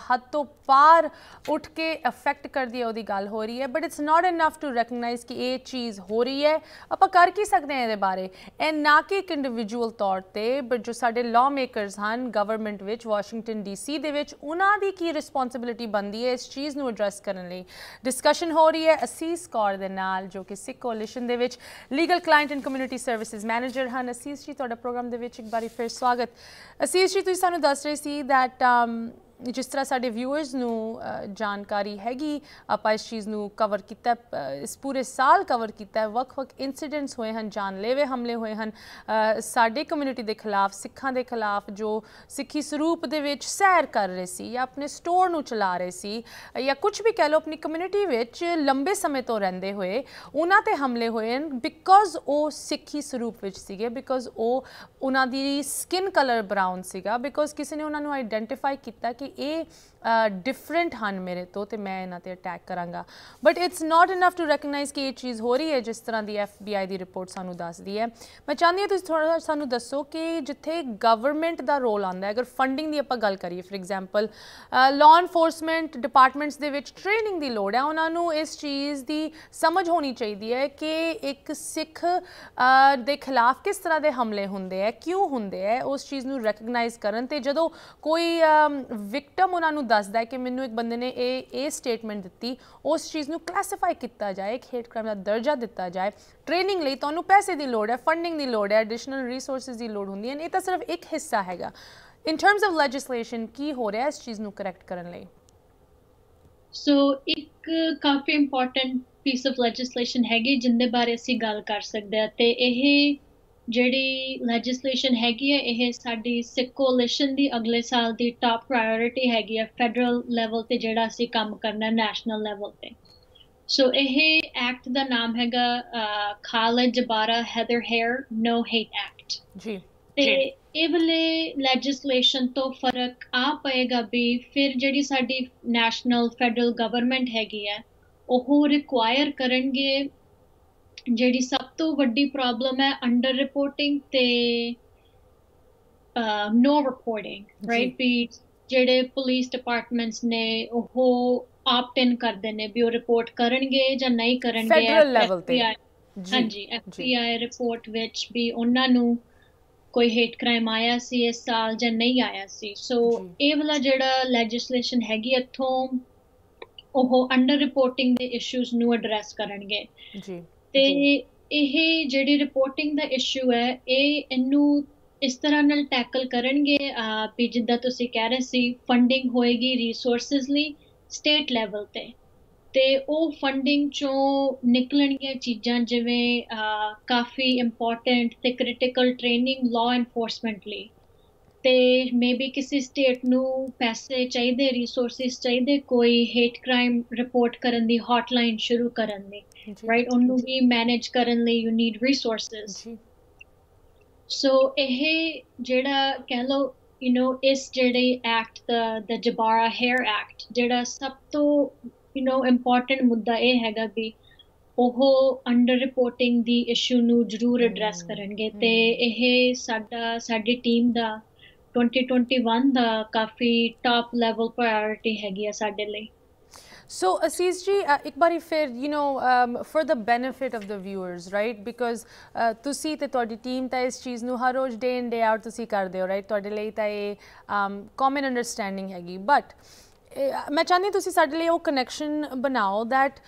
ਹੱਦ ਤੋਂ ਪਾਰ ਉੱਠ ਕੇ ਅਫੈਕਟ ਕਰਦੀ ਹੈ ਉਹਦੀ ਗੱਲ ਹੋ ਰਹੀ ਹੈ but it's not enough to recognize ਕਿ ਇਹ ਚੀਜ਼ ਹੋ ਰਹੀ ਹੈ ਆਪਾਂ ਕਰ ਕੀ ਸਕਦੇ ਹਾਂ ਇਹਦੇ ਬਾਰੇ ਐਂ ਨਾ ਕਿ ਇੱਕ ਇੰਡੀਵਿਜੂਅਲ ਤੌਰ ਤੇ ਬਟ ਜੋ ਸਾਡੇ ਲਾਅ ਮੇਕਰਸ ਹਨ ਗਵਰਨਮੈਂਟ ਵਿੱਚ ਵਾਸ਼ਿੰਗਟਨ ਡੀਸੀ ਦੇ ਵਿੱਚ ਉਹਨਾਂ ਦੀ ਕੀ ਰਿਸਪੌਂਸਿਬਿਲਟੀ ਬਣਦੀ ਹੈ ਇਸ ਚੀਜ਼ ਨੂੰ ਐਡਰੈਸ ਕਰਨ ਲਈ ਲਈ ਡਿਸਕਸ਼ਨ ਹੋ ਰਹੀ ਹੈ ਅਸੀਸ ਕੌਰ ਦੇ ਨਾਲ ਜੋ ਕਿ ਸਿੱਖ ਕੋਲੀਸ਼ਨ ਦੇ ਵਿੱਚ legal client and community services manager ਹਨ ਅਸੀਸ ਜੀ ਤੁਹਾਡਾ ਪ੍ਰੋਗਰਾਮ ਦੇ ਵਿੱਚ ਇੱਕ ਵਾਰੀ ਫਿਰ ਸਵਾਗਤ ਅਸੀਸ ਜੀ ਤੁਸੀਂ ਸਾਨੂੰ ਦੱਸ ਰਹੇ ਸੀ ਥੈਟ ਜਿਸ ਤਰ੍ਹਾਂ ਸਾਡੇ ਵਿਊਅਰਸ ਨੂੰ ਜਾਣਕਾਰੀ ਹੈਗੀ ਆਪਾਂ ਇਸ ਚੀਜ਼ ਨੂੰ ਕਵਰ ਕੀਤਾ ਇਸ ਪੂਰੇ ਸਾਲ ਕਵਰ ਕੀਤਾ ਹੈ ਵੱਖ-ਵੱਖ ਇਨਸੀਡੈਂਟਸ ਹੋਏ ਹਨ ਜਾਨਲੇਵੇ ਹਮਲੇ ਹੋਏ ਹਨ ਸਾਡੇ ਕਮਿਊਨਿਟੀ ਦੇ ਖਿਲਾਫ ਸਿੱਖਾਂ ਦੇ ਖਿਲਾਫ ਜੋ ਸਿੱਖੀ ਸਰੂਪ ਦੇ ਵਿੱਚ ਸੈਰ ਕਰ ਰਹੇ ਸੀ ਜਾਂ ਆਪਣੇ ਸਟੋਰ ਨੂੰ ਚਲਾ ਰਹੇ ਸੀ ਜਾਂ ਕੁਝ ਵੀ ਕਹਿ ਲਓ ਆਪਣੀ ਕਮਿਊਨਿਟੀ ਵਿੱਚ ਲੰਬੇ ਸਮੇਂ ਤੋਂ ਰਹਿੰਦੇ ਹੋਏ ਉਹਨਾਂ ਤੇ ਹਮਲੇ ਹੋਏ ਹਨ ਬਿਕੋਜ਼ ਉਹ ਸਿੱਖੀ ਸਰੂਪ ਵਿੱਚ ਸੀਗੇ ਬਿਕੋਜ਼ ਉਹ ਉਹਨਾਂ ਦੀ ਸਕਿਨ ਕਲਰ ਬ੍ਰਾਊਨ ਸੀਗਾ ਬਿਕੋਜ਼ ਕਿਸੇ ਨੇ ਉਹਨਾਂ ਨੂੰ ਆਈਡੈਂਟੀਫਾਈ ਕੀਤਾ ਕਿ ਇਹ ਡਿਫਰੈਂਟ ਹਨ ਮੇਰੇ ਤੋਂ ਤੇ ਮੈਂ ਇਹਨਾਂ ਤੇ ਅਟੈਕ ਕਰਾਂਗਾ but it's not enough to recognize ਕਿ ਇਹ ਚੀਜ਼ ਹੋ ਰਹੀ ਹੈ ਜਿਸ ਤਰ੍ਹਾਂ ਦੀ ਐਫਬੀਆਈ ਦੀ ਰਿਪੋਰਟ ਸਾਨੂੰ ਦੱਸਦੀ ਹੈ ਮੈਂ ਚਾਹੁੰਦੀ ਹਾਂ ਤੁਸੀਂ ਥੋੜਾ ਸਾਨੂੰ ਦੱਸੋ ਕਿ ਜਿੱਥੇ ਗਵਰਨਮੈਂਟ ਦਾ ਰੋਲ ਆਉਂਦਾ ਹੈ ਅਗਰ ਫੰਡਿੰਗ ਦੀ ਆਪਾਂ ਗੱਲ ਕਰੀਏ for example law enforcement departments ਦੇ ਵਿੱਚ ਟ੍ਰੇਨਿੰਗ ਦੀ ਲੋੜ ਹੈ ਉਹਨਾਂ ਨੂੰ ਇਸ ਚੀਜ਼ ਦੀ ਸਮਝ ਹੋਣੀ ਚਾਹੀਦੀ ਹੈ ਕਿ ਇੱਕ ਸਿੱਖ ਦੇ ਖਿਲਾਫ ਕਿਸ ਤਰ੍ਹਾਂ ਦੇ ਹਮਲੇ ਹੁੰਦੇ ਹੈ ਕਿਉਂ ਹੁੰਦੇ ਹੈ ਉਸ ਚੀਜ਼ ਨੂੰ ਰੈਕਗਨਾਈਜ਼ ਕਰਨ ਤੇ ਜਦੋਂ ਕੋਈ ਵਿਕਟਮ ਉਹਨਾਂ ਨੂੰ ਦੱਸਦਾ ਕਿ ਮੈਨੂੰ ਇੱਕ ਬੰਦੇ ਨੇ ਇਹ ਇਹ ਸਟੇਟਮੈਂਟ ਦਿੱਤੀ ਉਸ ਚੀਜ਼ ਨੂੰ ਕਲਾਸੀਫਾਈ ਕੀਤਾ ਜਾਏ ਇੱਕ ਹੇਟ ਕ੍ਰਾਈਮ ਦਾ ਦਰਜਾ ਦਿੱਤਾ ਜਾਏ ਟ੍ਰੇਨਿੰਗ ਲਈ ਤੁਹਾਨੂੰ ਪੈਸੇ ਦੀ ਲੋੜ ਹੈ ਫੰਡਿੰਗ ਦੀ ਲੋੜ ਹੈ ਐਡੀਸ਼ਨਲ ਰਿਸੋਰਸਸ ਦੀ ਲੋੜ ਹੁੰਦੀ ਹੈ ਇਹ ਤਾਂ ਸਿਰਫ ਇੱਕ ਹਿੱਸਾ ਹੈਗਾ ਇਨ ਟਰਮਸ ਆਫ ਲੈਜਿਸਲੇਸ਼ਨ ਕੀ ਹੋ ਰਿਹਾ ਇਸ ਚੀਜ਼ ਨੂੰ ਕਰੈਕਟ ਕਰਨ ਲਈ ਸੋ ਇੱਕ ਕਾਫੀ ਇੰਪੋਰਟੈਂਟ ਪੀਸ ਆਫ ਲੈਜਿਸਲੇਸ਼ਨ ਹੈਗੀ ਜਿੰਦੇ ਬਾਰੇ ਅਸੀਂ ਗੱਲ ਕਰ ਸਕਦੇ ਆ ਤੇ ਇਹ ਜਿਹੜੀ ਲੈਜਿਸਲੇਸ਼ਨ ਹੈਗੀ ਹੈ ਇਹ ਸਾਡੀ ਸਿੱਖ ਕੋਲੀਸ਼ਨ ਦੀ ਅਗਲੇ ਸਾਲ ਦੀ ਟਾਪ ਪ੍ਰਾਇੋਰਟੀ ਹੈਗੀ ਹੈ ਫੈਡਰਲ ਲੈਵਲ ਤੇ ਜਿਹੜਾ ਅਸੀਂ ਕੰਮ ਕਰਨਾ ਨੈਸ਼ਨਲ ਲੈਵਲ ਤੇ ਸੋ ਇਹ ਐਕਟ ਦਾ ਨਾਮ ਹੈਗਾ ਕਾਲਜ ਬਾਰਾ Heather Heyer no hate act ਜੀ ਤੇ ਇਹ ਵਾਲੇ ਲੈਜਿਸਲੇਸ਼ਨ ਤੋਂ ਫਰਕ ਆ ਪਏਗਾ ਵੀ ਫਿਰ ਜਿਹੜੀ ਸਾਡੀ ਨੈਸ਼ਨਲ ਫੈਡਰਲ ਗਵਰਨਮੈਂਟ ਹੈਗੀ ਹੈ ਉਹ ਰਿਕੁਆਇਰ ਕਰਨਗੇ ਜਿਹੜੀ ਤੋਂ ਵੱਡੀ ਪ੍ਰੋਬਲਮ ਹੈ ਅੰਡਰ ਰਿਪੋਰਟਿੰਗ ਤੇ ਨੋ ਰਿਪੋਰਟਿੰਗ ਰਾਈਟ ਵੀ ਜਿਹੜੇ ਪੁਲਿਸ ਡਿਪਾਰਟਮੈਂਟਸ ਨੇ ਉਹ ਆਪਟ ਇਨ ਕਰਦੇ ਨੇ ਵੀ ਉਹ ਰਿਪੋਰਟ ਕਰਨਗੇ ਜਾਂ ਨਹੀਂ ਕਰਨਗੇ ਫੈਡਰਲ ਲੈਵਲ ਤੇ ਹਾਂਜੀ ਐਫਬੀਆਈ ਰਿਪੋਰਟ ਵਿੱਚ ਵੀ ਉਹਨਾਂ ਨੂੰ ਕੋਈ ਹੇਟ ਕ੍ਰਾਈਮ ਆਇਆ ਸੀ ਇਸ ਸਾਲ ਜਾਂ ਨਹੀਂ ਆਇਆ ਸੀ ਸੋ ਇਹ ਵਾਲਾ ਜਿਹੜਾ ਲੈਜਿਸਲੇਸ਼ਨ ਹੈਗੀ ਇੱਥੋਂ ਉਹ ਅੰਡਰ ਰਿਪੋਰਟਿੰਗ ਦੇ ਇਸ਼ੂਜ਼ ਨੂੰ ਐਡਰੈਸ ਕਰਨਗੇ ਜੀ ਤੇ ਇਹ ਜਿਹੜੀ ਰਿਪੋਰਟਿੰਗ ਦਾ ਇਸ਼ੂ ਹੈ ਇਹ ਇਹਨੂੰ ਇਸ ਤਰ੍ਹਾਂ ਨਾਲ ਟੈਕਲ ਕਰਨਗੇ ਵੀ ਜਿੱਦਾਂ ਤੁਸੀਂ ਕਹਿ ਰਹੇ ਸੀ ਫੰਡਿੰਗ ਹੋਏਗੀ ਰਿਸੋਰਸਸ ਲਈ ਸਟੇਟ ਲੈਵਲ ਤੇ ਤੇ ਉਹ ਫੰਡਿੰਗ ਚੋਂ ਨਿਕਲਣਗੀਆਂ ਚੀਜ਼ਾਂ ਜਿਵੇਂ ਆ ਕਾਫੀ ਇੰਪੋਰਟੈਂਟ ਤੇ ਕ੍ਰਿਟੀਕਲ ਟ੍ਰੇਨਿੰਗ ਲਾਅ ਐਨਫੋਰਸਮੈਂਟ ਲਈ ਤੇ ਮੇਬੀ ਕਿਸੇ ਸਟੇਟ ਨੂੰ ਪੈਸੇ ਚਾਹੀਦੇ ਰਿਸੋਰਸਸ ਚਾਹੀਦੇ ਕੋਈ ਹੇਟ ਕ੍ਰਾਈਮ ਰਿਪੋਰਟ ਕਰਨ ਦੀ ਹੌਟਲਾਈਨ ਸ਼ੁਰੂ ਕਰਨ ਦੀ ਰਾਈਟ ਉਹਨੂੰ ਵੀ ਮੈਨੇਜ ਕਰਨ ਲਈ ਯੂ ਨੀਡ ਰਿਸੋਰਸਸ ਸੋ ਇਹ ਜਿਹੜਾ ਕਹਿ ਲਓ ਯੂ نو ਇਸ ਜਿਹੜੇ ਐਕਟ ਦਾ ਦ ਜਬਾਰਾ ਹੇਅਰ ਐਕਟ ਜਿਹੜਾ ਸਭ ਤੋਂ ਯੂ نو ਇੰਪੋਰਟੈਂਟ ਮੁੱਦਾ ਇਹ ਹੈਗਾ ਵੀ ਉਹ ਅੰਡਰ ਰਿਪੋਰਟਿੰਗ ਦੀ ਇਸ਼ੂ ਨੂੰ ਜ਼ਰੂਰ ਐਡਰੈਸ ਕਰਨਗੇ ਤੇ ਇਹ ਸਾਡਾ ਸਾਡੀ ਟੀਮ ਦਾ 2021 ਦਾ ਕਾਫੀ ਟਾਪ ਲੈਵਲ ਪ੍ਰਾਇੋਰਟੀ ਹੈਗੀ ਆ ਸਾਡੇ ਲਈ ਸੋ ਅਸੀਸ ਜੀ ਇੱਕ ਵਾਰੀ ਫਿਰ you know for the benefit of the viewers right because ਤੁਸੀਂ ਤੇ ਤੁਹਾਡੀ ਟੀਮ ਤਾਂ ਇਸ ਚੀਜ਼ ਨੂੰ ਹਰ ਰੋਜ਼ ਡੇ ਇਨ ਡੇ ਆਊਟ ਤੁਸੀਂ ਕਰਦੇ ਹੋ ਰਾਈਟ ਤੁਹਾਡੇ ਲਈ ਤਾਂ ਇਹ ਕਾਮਨ ਅੰਡਰਸਟੈਂਡਿੰਗ ਹੈਗੀ ਬਟ ਮੈਂ ਚਾਹੁੰਦੀ ਤੁਸੀਂ ਸਾਡੇ ਲਈ ਉਹ ਕਨੈਕਸ਼ਨ ਬਣਾਓ ਥੈਟ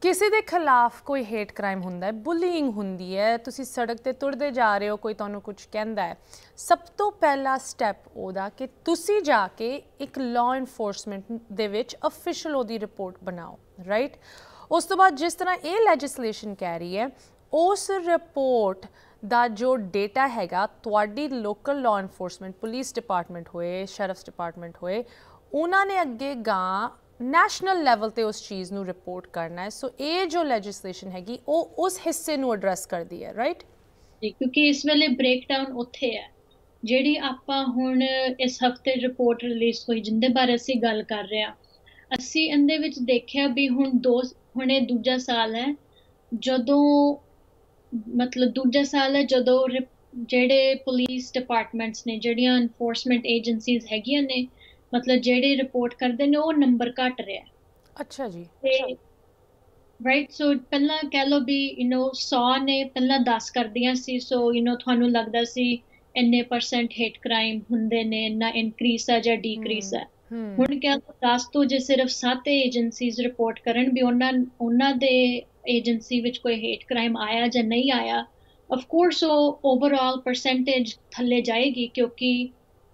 ਕਿਸੇ ਦੇ ਖਿਲਾਫ ਕੋਈ ਹੇਟ ਕ੍ਰਾਈਮ ਹੁੰਦਾ ਹੈ ਬੁਲੀਇੰਗ ਹੁੰਦੀ ਹੈ ਤੁਸੀਂ ਸੜਕ ਤੇ ਤੁਰਦੇ ਜਾ ਰਹੇ ਹੋ ਕੋਈ ਤੁਹਾਨੂੰ ਕੁਝ ਕਹਿੰਦਾ ਹੈ ਸਭ ਤੋਂ ਪਹਿਲਾ ਸਟੈਪ ਉਹਦਾ ਕਿ ਤੁਸੀਂ ਜਾ ਕੇ ਇੱਕ ਲਾਅ ਇਨਫੋਰਸਮੈਂਟ ਦੇ ਵਿੱਚ ਅਫੀਸ਼ੀਅਲ ਉਹਦੀ ਰਿਪੋਰਟ ਬਣਾਓ ਰਾਈਟ ਉਸ ਤੋਂ ਬਾਅਦ ਜਿਸ ਤਰ੍ਹਾਂ ਇਹ ਲੈਜਿਸਲੇਸ਼ਨ ਕਹਿ ਰਹੀ ਹੈ ਉਸ ਰਿਪੋਰਟ ਦਾ ਜੋ ਡੇਟਾ ਹੈਗਾ ਤੁਹਾਡੀ local law enforcement police department ਹੋਏ ਸ਼ੈਰਫਸ ਡਿਪਾਰਟਮੈਂਟ ਹੋਏ ਉਹਨਾਂ ਨੇ ਅੱਗੇ ਗਾਂ ਨੈਸ਼ਨਲ ਲੈਵਲ ਤੇ ਉਸ ਚੀਜ਼ ਨੂੰ ਰਿਪੋਰਟ ਕਰਨਾ ਹੈ ਸੋ ਇਹ ਜੋ ਲੈਜਿਸਲੇਸ਼ਨ ਹੈਗੀ ਉਹ ਉਸ ਹਿੱਸੇ ਨੂੰ ਐਡਰੈਸ ਕਰਦੀ ਹੈ ਰਾਈਟ ਜੀ ਕਿਉਂਕਿ ਇਸ ਵੇਲੇ ਬ੍ਰੇਕਡਾਊਨ ਉੱਥੇ ਹੈ ਜਿਹੜੀ ਆਪਾਂ ਹੁਣ ਇਸ ਹਫਤੇ ਰਿਪੋਰਟ ਰਿਲੀਜ਼ ਹੋਈ ਜਿੰਦੇ ਬਾਰੇ ਅਸੀਂ ਗੱਲ ਕਰ ਰਹੇ ਆ ਅਸੀਂ ਇਹਦੇ ਵਿੱਚ ਦੇਖਿਆ ਵੀ ਹੁਣ ਦੋ ਹੁਣੇ ਦੂਜਾ ਸਾਲ ਹੈ ਜਦੋਂ ਮਤਲਬ ਦੂਜਾ ਸਾਲ ਹੈ ਜਦੋਂ ਜਿਹੜੇ ਪੁਲਿਸ ਡਿਪਾਰਟਮੈਂਟਸ ਨੇ ਜਿਹੜੀਆਂ ਐਨਫੋਰਸਮੈਂਟ ਏਜੰਸੀਜ਼ ਹੈਗੀਆਂ ਨੇ ਮਤਲਬ ਜਿਹੜੇ ਰਿਪੋਰਟ ਕਰਦੇ ਨੇ ਉਹ ਨੰਬਰ ਘਟ ਰਿਹਾ ਹੈ ਅੱਛਾ ਜੀ ਰਾਈਟ ਸੋ ਪਹਿਲਾਂ ਕਹ ਲੋ ਵੀ ਯੂ نو 100 ਨੇ ਪਹਿਲਾਂ 10 ਕਰਦੀਆਂ ਸੀ ਸੋ ਯੂ نو ਤੁਹਾਨੂੰ ਲੱਗਦਾ ਸੀ ਇੰਨੇ ਪਰਸੈਂਟ ਹੇਟ ਕ੍ਰਾਈਮ ਹੁੰਦੇ ਨੇ ਇੰਨਾ ਇਨਕਰੀਸ ਆ ਜਾਂ ਡੀਕਰੀਸ ਆ ਹੁਣ ਲੋ 10 ਤੋਂ ਜੇ ਸਿਰਫ 7 ਏਜੰਸੀਜ਼ ਰਿਪੋਰਟ ਕਰਨ ਵੀ ਉਹਨਾਂ ਉਹਨਾਂ ਦੇ ਏਜੰਸੀ ਵਿੱਚ ਕੋਈ ਹੇਟ ਕ੍ਰਾਈਮ ਆਇਆ ਜਾਂ ਨਹੀਂ ਆਇਆ ਆਫ ਕੋਰਸ ਉਹ ਓਵਰਆਲ ਪਰਸੈਂਟੇਜ ਥੱਲੇ ਜਾਏਗੀ ਕਿਉਂਕਿ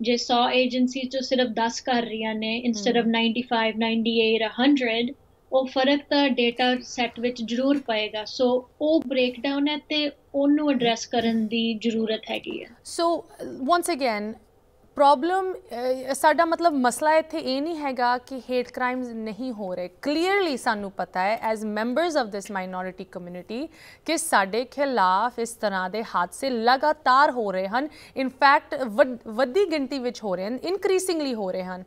ਜੇ 100 ਏਜੰਸੀ ਜੋ ਸਿਰਫ 10 ਕਰ ਰਹੀਆਂ ਨੇ ਇਨਸਟੈਡ ਆਫ 95 98 100 ਉਹ ਫਰਕ ਤਾਂ ਡਾਟਾ ਸੈੱਟ ਵਿੱਚ ਜ਼ਰੂਰ ਪਏਗਾ ਸੋ ਉਹ ਬ੍ਰੇਕਡਾਊਨ ਹੈ ਤੇ ਉਹਨੂੰ ਐਡਰੈਸ ਕਰਨ ਦੀ ਜ਼ਰੂਰਤ ਹੈਗੀ ਹੈ ਸੋ ਵਾਂਸ ਅਗੇਨ ਪ੍ਰੋਬਲਮ ਸਾਡਾ ਮਤਲਬ ਮਸਲਾ ਇੱਥੇ ਇਹ ਨਹੀਂ ਹੈਗਾ ਕਿ ਹੇਟ ਕ੍ਰਾਈਮਸ ਨਹੀਂ ਹੋ ਰਹੇ ਕਲੀਅਰਲੀ ਸਾਨੂੰ ਪਤਾ ਹੈ as members of this minority community ਕਿ ਸਾਡੇ ਖਿਲਾਫ ਇਸ ਤਰ੍ਹਾਂ ਦੇ ਹਾਦਸੇ ਲਗਾਤਾਰ ਹੋ ਰਹੇ ਹਨ ਇਨ ਫੈਕਟ ਵੱਡੀ ਗਿਣਤੀ ਵਿੱਚ ਹੋ ਰਹੇ ਹਨ ਇਨਕਰੀਸਿੰਗਲੀ ਹੋ ਰਹੇ ਹਨ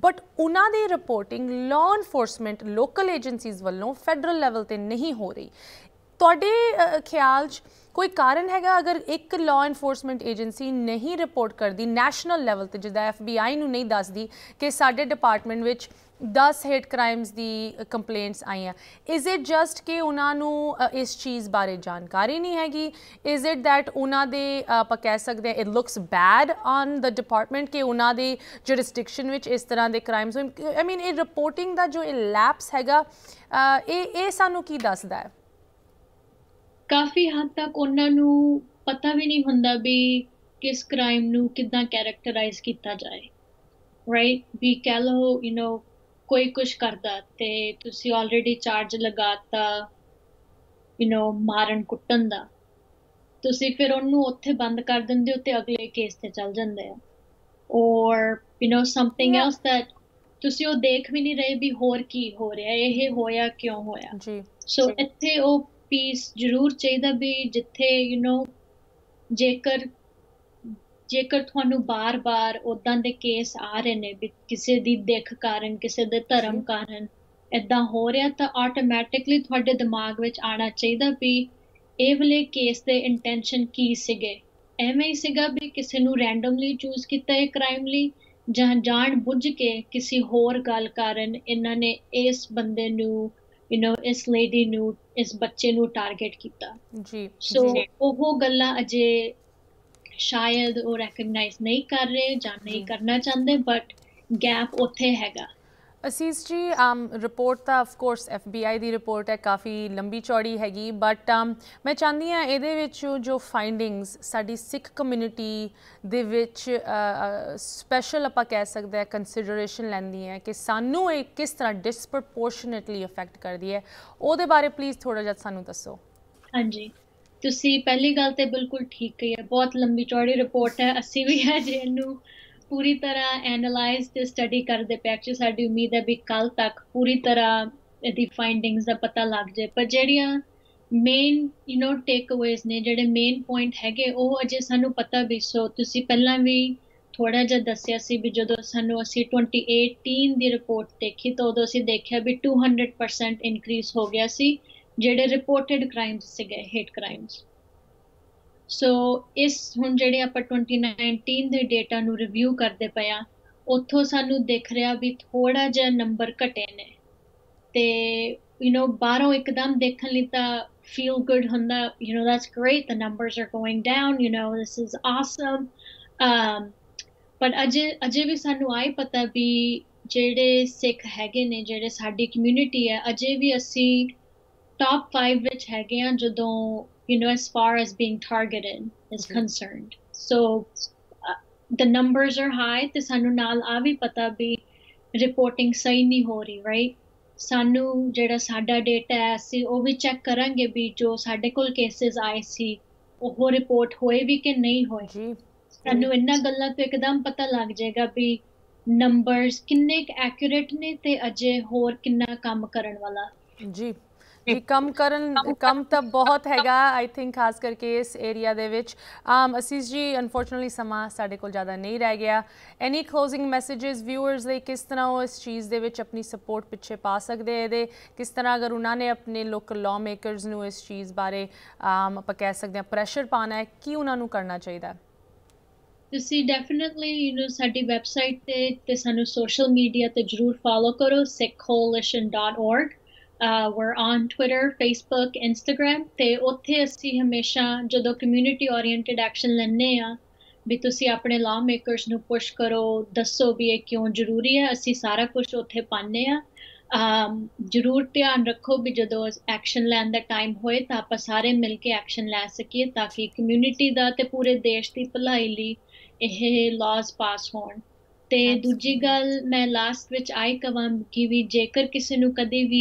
ਬਟ ਉਹਨਾਂ ਦੀ reporting law enforcement local agencies ਵੱਲੋਂ ਫੈਡਰਲ ਲੈਵਲ ਤੇ ਨਹੀਂ ਹੋ ਰਹੀ ਤੁਹਾਡੇ ਖਿਆਲ 'ਚ ਕੋਈ ਕਾਰਨ ਹੈਗਾ ਅਗਰ ਇੱਕ ਲਾ ਐਨਫੋਰਸਮੈਂਟ ਏਜੰਸੀ ਨਹੀਂ ਰਿਪੋਰਟ ਕਰਦੀ ਨੈਸ਼ਨਲ ਲੈਵਲ ਤੇ ਜਿਹਦਾ ਐਫਬੀਆਈ ਨੂੰ ਨਹੀਂ ਦੱਸਦੀ ਕਿ ਸਾਡੇ ਡਿਪਾਰਟਮੈਂਟ ਵਿੱਚ 10 ਹੇਟ ਕ੍ਰਾਈਮਸ ਦੀ ਕੰਪਲੇਂਟਸ ਆਈਆਂ ਇਜ਼ ਇਟ ਜਸਟ ਕਿ ਉਹਨਾਂ ਨੂੰ ਇਸ ਚੀਜ਼ ਬਾਰੇ ਜਾਣਕਾਰੀ ਨਹੀਂ ਹੈਗੀ ਇਜ਼ ਇਟ ਥੈਟ ਉਹਨਾਂ ਦੇ ਆਪਾਂ ਕਹਿ ਸਕਦੇ ਹਾਂ it looks bad on the department ਕਿ ਉਹਨਾਂ ਦੇ ਜੁਰਿਸਡਿਕਸ਼ਨ ਵਿੱਚ ਇਸ ਤਰ੍ਹਾਂ ਦੇ ਕ੍ਰਾਈਮਸ ਆਈ ਮੀਨ ਇਹ ਰਿਪੋਰਟਿੰਗ ਦਾ ਜੋ ਇਲੈਪਸ ਹੈਗਾ ਇਹ ਇਹ ਸਾਨੂੰ ਕੀ ਦੱਸਦਾ ਹੈ ਕਾਫੀ ਹੱਦ ਤੱਕ ਉਹਨਾਂ ਨੂੰ ਪਤਾ ਵੀ ਨਹੀਂ ਹੁੰਦਾ ਵੀ ਕਿਸ ਕ੍ਰਾਈਮ ਨੂੰ ਕਿੱਦਾਂ ਕੈਰੇਕਟਰਾਈਜ਼ ਕੀਤਾ ਜਾਏ ਰਾਈਟ ਵੀ ਕੈਲੋ ਲਓ ਯੂ نو ਕੋਈ ਕੁਝ ਕਰਦਾ ਤੇ ਤੁਸੀਂ ਆਲਰੇਡੀ ਚਾਰਜ ਲਗਾਤਾ ਯੂ نو ਮਾਰਨ ਕੁੱਟਣ ਦਾ ਤੁਸੀਂ ਫਿਰ ਉਹਨੂੰ ਉੱਥੇ ਬੰਦ ਕਰ ਦਿੰਦੇ ਹੋ ਤੇ ਅਗਲੇ ਕੇਸ ਤੇ ਚੱਲ ਜਾਂਦੇ ਆ or you know something else that ਤੁਸੀਂ ਉਹ ਦੇਖ ਵੀ ਨਹੀਂ ਰਹੇ ਵੀ ਹੋਰ ਕੀ ਹੋ ਰਿਹਾ ਇਹ ਹੋਇਆ ਕਿਉਂ ਹੋਇਆ ਜੀ ਸੋ ਇੱਥੇ ਉਹ ਪੀਸ ਜ਼ਰੂਰ ਚਾਹੀਦਾ ਵੀ ਜਿੱਥੇ ਯੂ نو ਜੇਕਰ ਜੇਕਰ ਤੁਹਾਨੂੰ ਬਾਰ-ਬਾਰ ਉਦਾਂ ਦੇ ਕੇਸ ਆ ਰਹੇ ਨੇ ਵੀ ਕਿਸੇ ਦੀ ਦੇਖ ਕਾਰਨ ਕਿਸੇ ਦੇ ਧਰਮ ਕਾਰਨ ਇਦਾਂ ਹੋ ਰਿਹਾ ਤਾਂ ਆਟੋਮੈਟਿਕਲੀ ਤੁਹਾਡੇ ਦਿਮਾਗ ਵਿੱਚ ਆਣਾ ਚਾਹੀਦਾ ਵੀ ਇਹ ਵਾਲੇ ਕੇਸ ਦੇ ਇੰਟੈਂਸ਼ਨ ਕੀ ਸੀਗੇ ਐਵੇਂ ਹੀ ਸੀਗਾ ਵੀ ਕਿਸੇ ਨੂੰ ਰੈਂਡਮਲੀ ਚੂਜ਼ ਕੀਤਾ ਹੈ ਕ੍ਰਾਈਮ ਲਈ ਜਾਂ ਜਾਣ ਬੁੱਝ ਕੇ ਕਿਸੇ ਹੋਰ ਗੱਲ ਕਾਰਨ ਇਹਨਾਂ ਨੇ ਇਸ ਬੰਦੇ ਨੂੰ ਯੂ نو ਇਸ ਲੇਡੀ ਨੂੰ ਇਸ ਬੱਚੇ ਨੂੰ ਟਾਰਗੇਟ ਕੀਤਾ ਜੀ ਸੋ ਉਹ ਗੱਲਾਂ ਅਜੇ ਸ਼ਾਇਦ ਉਹ ਰੈਕਗਨਾਈਜ਼ ਨਹੀਂ ਕਰ ਰਹੇ ਜਾਂ ਨਹੀਂ ਕਰਨਾ ਚਾਹੁੰਦੇ ਬਟ ਗੈਪ ਉੱਥੇ ਹੈਗਾ ਅਸੀਸ ਜੀ ਆਮ ਰਿਪੋਰਟ ਤਾਂ ਆਫ ਕੋਰਸ ਆਈ ਦੀ ਰਿਪੋਰਟ ਹੈ ਕਾਫੀ ਲੰਬੀ ਚੌੜੀ ਹੈਗੀ ਬਟ ਮੈਂ ਚਾਹੁੰਦੀ ਆ ਇਹਦੇ ਵਿੱਚ ਜੋ ਫਾਈਂਡਿੰਗਸ ਸਾਡੀ ਸਿੱਖ ਕਮਿਊਨਿਟੀ ਦੇ ਵਿੱਚ ਸਪੈਸ਼ਲ ਆਪਾਂ ਕਹਿ ਸਕਦੇ ਆ ਕੰਸੀਡਰੇਸ਼ਨ ਲੈਂਦੀ ਹੈ ਕਿ ਸਾਨੂੰ ਇਹ ਕਿਸ ਤਰ੍ਹਾਂ ਡਿਸਪਰਪੋਰਸ਼ਨਟਲੀ ਅਫੈਕਟ ਕਰਦੀ ਹੈ ਉਹਦੇ ਬਾਰੇ ਪਲੀਜ਼ ਥੋੜਾ ਜਿਹਾ ਸਾਨੂੰ ਦੱਸੋ ਹਾਂਜੀ ਤੁਸੀਂ ਪਹਿਲੀ ਗੱਲ ਤੇ ਬਿਲਕੁਲ ਠੀਕ ਕਹੀ ਹੈ ਬਹੁਤ ਲੰਬੀ ਚੌੜੀ ਰਿਪੋਰਟ ਹੈ ਅਸੀਂ ਵੀ ਹੈ ਜੇ ਇਹਨੂੰ ਪੂਰੀ ਤਰ੍ਹਾਂ ਐਨਲਾਈਜ਼ ਤੇ ਸਟੱਡੀ ਕਰਦੇ ਪਏ ਐਕਚੁਅਲੀ ਸਾਡੀ ਉਮੀਦ ਹੈ ਵੀ ਕੱਲ ਤੱਕ ਪੂਰੀ ਤਰ੍ਹਾਂ ਦੀ ਫਾਈਂਡਿੰਗਸ ਦਾ ਪਤਾ ਲੱਗ ਜਾਏ ਪਰ ਜਿਹੜੀਆਂ ਮੇਨ ਯੂ نو ਟੇਕ ਅਵੇਜ਼ ਨੇ ਜਿਹੜੇ ਮੇਨ ਪੁਆਇੰਟ ਹੈਗੇ ਉਹ ਅਜੇ ਸਾਨੂੰ ਪਤਾ ਵੀ ਸੋ ਤੁਸੀਂ ਪਹਿਲਾਂ ਵੀ ਥੋੜਾ ਜਿਹਾ ਦੱਸਿਆ ਸੀ ਵੀ ਜਦੋਂ ਸਾਨੂੰ ਅਸੀਂ 2018 ਦੀ ਰਿਪੋਰਟ ਦੇਖੀ ਤਾਂ ਉਦੋਂ ਅਸੀਂ ਦੇਖਿਆ ਵੀ 200% ਇਨਕਰੀਸ ਹੋ ਗਿਆ ਸੀ ਜਿਹੜੇ ਰਿਪੋਰਟਡ ਕ੍ਰਾਈਮਸ ਸੀਗੇ ਹੇਟ ਕ੍ਰਾਈਮਸ ਸੋ ਇਸ ਹੁਣ ਜਿਹੜੇ ਆਪਾਂ 2019 ਦੇ ਡਾਟਾ ਨੂੰ ਰਿਵਿਊ ਕਰਦੇ ਪਿਆ ਉੱਥੋਂ ਸਾਨੂੰ ਦਿਖ ਰਿਹਾ ਵੀ ਥੋੜਾ ਜਿਹਾ ਨੰਬਰ ਘਟੇ ਨੇ ਤੇ ਯੂ نو ਬਾਹਰੋਂ ਇੱਕਦਮ ਦੇਖਣ ਲਈ ਤਾਂ ਫੀਲ ਗੁੱਡ ਹੁੰਦਾ you know that's great the numbers are going down you know this is awesome um ਅਜੇ ਅਜੇ ਵੀ ਸਾਨੂੰ ਆਈ ਪਤਾ ਵੀ ਜਿਹੜੇ ਸਿੱਖ ਹੈਗੇ ਨੇ ਜਿਹੜੇ ਸਾਡੀ ਕਮਿਊਨਿਟੀ ਹੈ ਅਜੇ ਵੀ ਅਸੀਂ ਟਾਪ 5 ਵਿੱਚ ਹੈਗੇ ਆ ਜਦੋਂ you know as far as being targeted is concerned so the numbers are high ਤੇ ਸਾਨੂੰ ਨਾਲ ਆ ਵੀ ਪਤਾ ਵੀ ਰਿਪੋਰਟਿੰਗ ਸਹੀ ਨਹੀਂ ਹੋ ਰਹੀ ਰਾਈਟ ਸਾਨੂੰ ਜਿਹੜਾ ਸਾਡਾ ਡਾਟਾ ਹੈ ਸੀ ਉਹ ਵੀ ਚੈੱਕ ਕਰਾਂਗੇ ਵੀ ਜੋ ਸਾਡੇ ਕੋਲ ਕੇਸਸ ਆਏ ਸੀ ਉਹ ਰਿਪੋਰਟ ਹੋਏ ਵੀ ਕਿ ਨਹੀਂ ਹੋਏ ਜੀ ਸਾਨੂੰ ਇੰਨਾ ਗੱਲਾਂ ਤੋਂ ਇੱਕਦਮ ਪਤਾ ਲੱਗ ਜਾਏਗਾ ਵੀ ਨੰਬਰਸ ਕਿੰਨੇ ਐਕੂਰੇਟ ਨੇ ਤੇ ਅਜੇ ਹੋਰ ਕਿੰਨਾ ਕੰਮ ਕਰਨ ਵਾਲਾ ਜੀ ਵੀ ਕੰਮ ਕਰਨ ਕੰਮ ਤਾਂ ਬਹੁਤ ਹੈਗਾ ਆਈ ਥਿੰਕ ਖਾਸ ਕਰਕੇ ਇਸ ਏਰੀਆ ਦੇ ਵਿੱਚ ਆਮ um, ਅਸੀਸ ਜੀ ਅਨਫੋਰਚਨਟਲੀ ਸਮਾਂ ਸਾਡੇ ਕੋਲ ਜ਼ਿਆਦਾ ਨਹੀਂ ਰਹਿ ਗਿਆ ਐਨੀ ਕਲੋਜ਼ਿੰਗ ਮੈਸੇजेस ਵਿਊਅਰਸ ਲਈ ਕਿਸ ਤਰ੍ਹਾਂ ਉਹ ਇਸ ਚੀਜ਼ ਦੇ ਵਿੱਚ ਆਪਣੀ ਸਪੋਰਟ ਪਿੱਛੇ ਪਾ ਸਕਦੇ ਇਹਦੇ ਕਿਸ ਤਰ੍ਹਾਂ ਅਗਰ ਉਹਨਾਂ ਨੇ ਆਪਣੇ ਲੋਕਲ ਲਾਅ ਮੇਕਰਸ ਨੂੰ ਇਸ ਚੀਜ਼ ਬਾਰੇ ਆਮ um, ਆਪਾਂ ਕਹਿ ਸਕਦੇ ਹਾਂ ਪ੍ਰੈਸ਼ਰ ਪਾਣਾ ਹੈ ਕੀ ਉਹਨਾਂ ਨੂੰ ਕਰਨਾ ਚਾਹੀਦਾ ਤੁਸੀਂ ਡੈਫੀਨਿਟਲੀ ਯੂ نو ਸਾਡੀ ਵੈਬਸਾਈਟ ਤੇ ਤੇ ਸਾਨੂੰ ਸੋਸ਼ਲ ਮੀਡੀਆ ਤੇ ਜਰੂਰ ਫਾਲੋ ਕਰੋ sickcoalition.org Uh, we're on Twitter, Facebook, Instagram ਤੇ ਉੱਥੇ ਅਸੀਂ ਹਮੇਸ਼ਾ ਜਦੋਂ ਕਮਿਊਨਿਟੀ ਓਰੀਐਂਟਡ ਐਕਸ਼ਨ ਲੈਣੇ ਆ ਵੀ ਤੁਸੀਂ ਆਪਣੇ ਲਾ ਮੇਕਰਸ ਨੂੰ ਪੁਸ਼ ਕਰੋ ਦੱਸੋ ਵੀ ਇਹ ਕਿਉਂ ਜ਼ਰੂਰੀ ਹੈ ਅਸੀਂ ਸਾਰਾ ਕੁਝ ਉੱਥੇ ਪਾਣੇ ਆ ਜ਼ਰੂਰ ਧਿਆਨ ਰੱਖੋ ਵੀ ਜਦੋਂ ਐਕਸ਼ਨ ਲੈਣ ਦਾ ਟਾਈਮ ਹੋਏ ਤਾਂ ਆਪਾਂ ਸਾਰੇ ਮਿਲ ਕੇ ਐਕਸ਼ਨ ਲੈ ਸਕੀਏ ਤਾਂ ਕਿ ਕਮਿਊਨਿਟੀ ਦਾ ਤੇ ਪੂਰੇ ਦੇਸ਼ ਦੀ ਭਲਾਈ ਲਈ ਇਹ ਲਾਜ਼ ਪਾਸ ਹੋਣ ਤੇ ਦੂਜੀ ਗੱਲ ਮੈਂ ਲਾਸਟ ਵਿੱਚ ਆਈ ਕਵਾਂ ਕਿ ਵੀ ਜੇਕਰ ਕਿਸੇ ਨੂੰ ਕਦੇ ਵੀ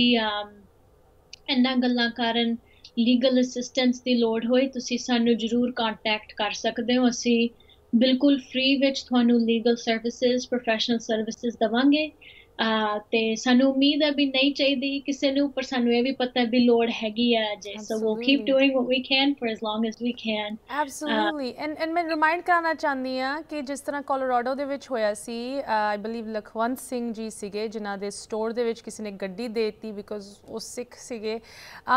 ਇੰਨਾ ਗੱਲਾਂ ਕਾਰਨ ਲੀਗਲ ਅਸਿਸਟੈਂਸ ਦੀ ਲੋੜ ਹੋਈ ਤੁਸੀਂ ਸਾਨੂੰ ਜਰੂਰ ਕੰਟੈਕਟ ਕਰ ਸਕਦੇ ਹੋ ਅਸੀਂ ਬਿਲਕੁਲ ਫ੍ਰੀ ਵਿੱਚ ਤੁਹਾਨੂੰ ਲੀਗਲ ਸਰਵਿਸਿਜ਼ ਪ੍ਰੋਫੈਸ਼ਨਲ ਸਰਵਿਸਿਜ਼ ਦਵਾਂਗੇ ਤੇ ਸਾਨੂੰ ਉਮੀਦ ਹੈ ਵੀ ਨਹੀਂ ਚਾਹੀਦੀ ਕਿਸੇ ਨੂੰ ਪਰ ਸਾਨੂੰ ਇਹ ਵੀ ਪਤਾ ਵੀ ਲੋੜ ਹੈਗੀ ਆ ਜੇ so we keep doing what we can for as long as we can absolutely and and ਮੈਂ ਰਿਮਾਈਂਡ ਕਰਾਉਣਾ ਚਾਹੁੰਦੀ ਆ ਕਿ ਜਿਸ ਤਰ੍ਹਾਂ ਕੋਲੋਰਾਡੋ ਦੇ ਵਿੱਚ ਹੋਇਆ ਸੀ ਆਈ ਬਲੀਵ ਲਖਵੰਤ ਸਿੰਘ ਜੀ ਸੀਗੇ ਜਿਨ੍ਹਾਂ ਦੇ ਸਟੋਰ ਦੇ ਵਿੱਚ ਕਿਸੇ ਨੇ ਗੱਡੀ ਦੇਤੀ ਬਿਕੋਜ਼ ਉਹ ਸਿੱਖ ਸੀਗੇ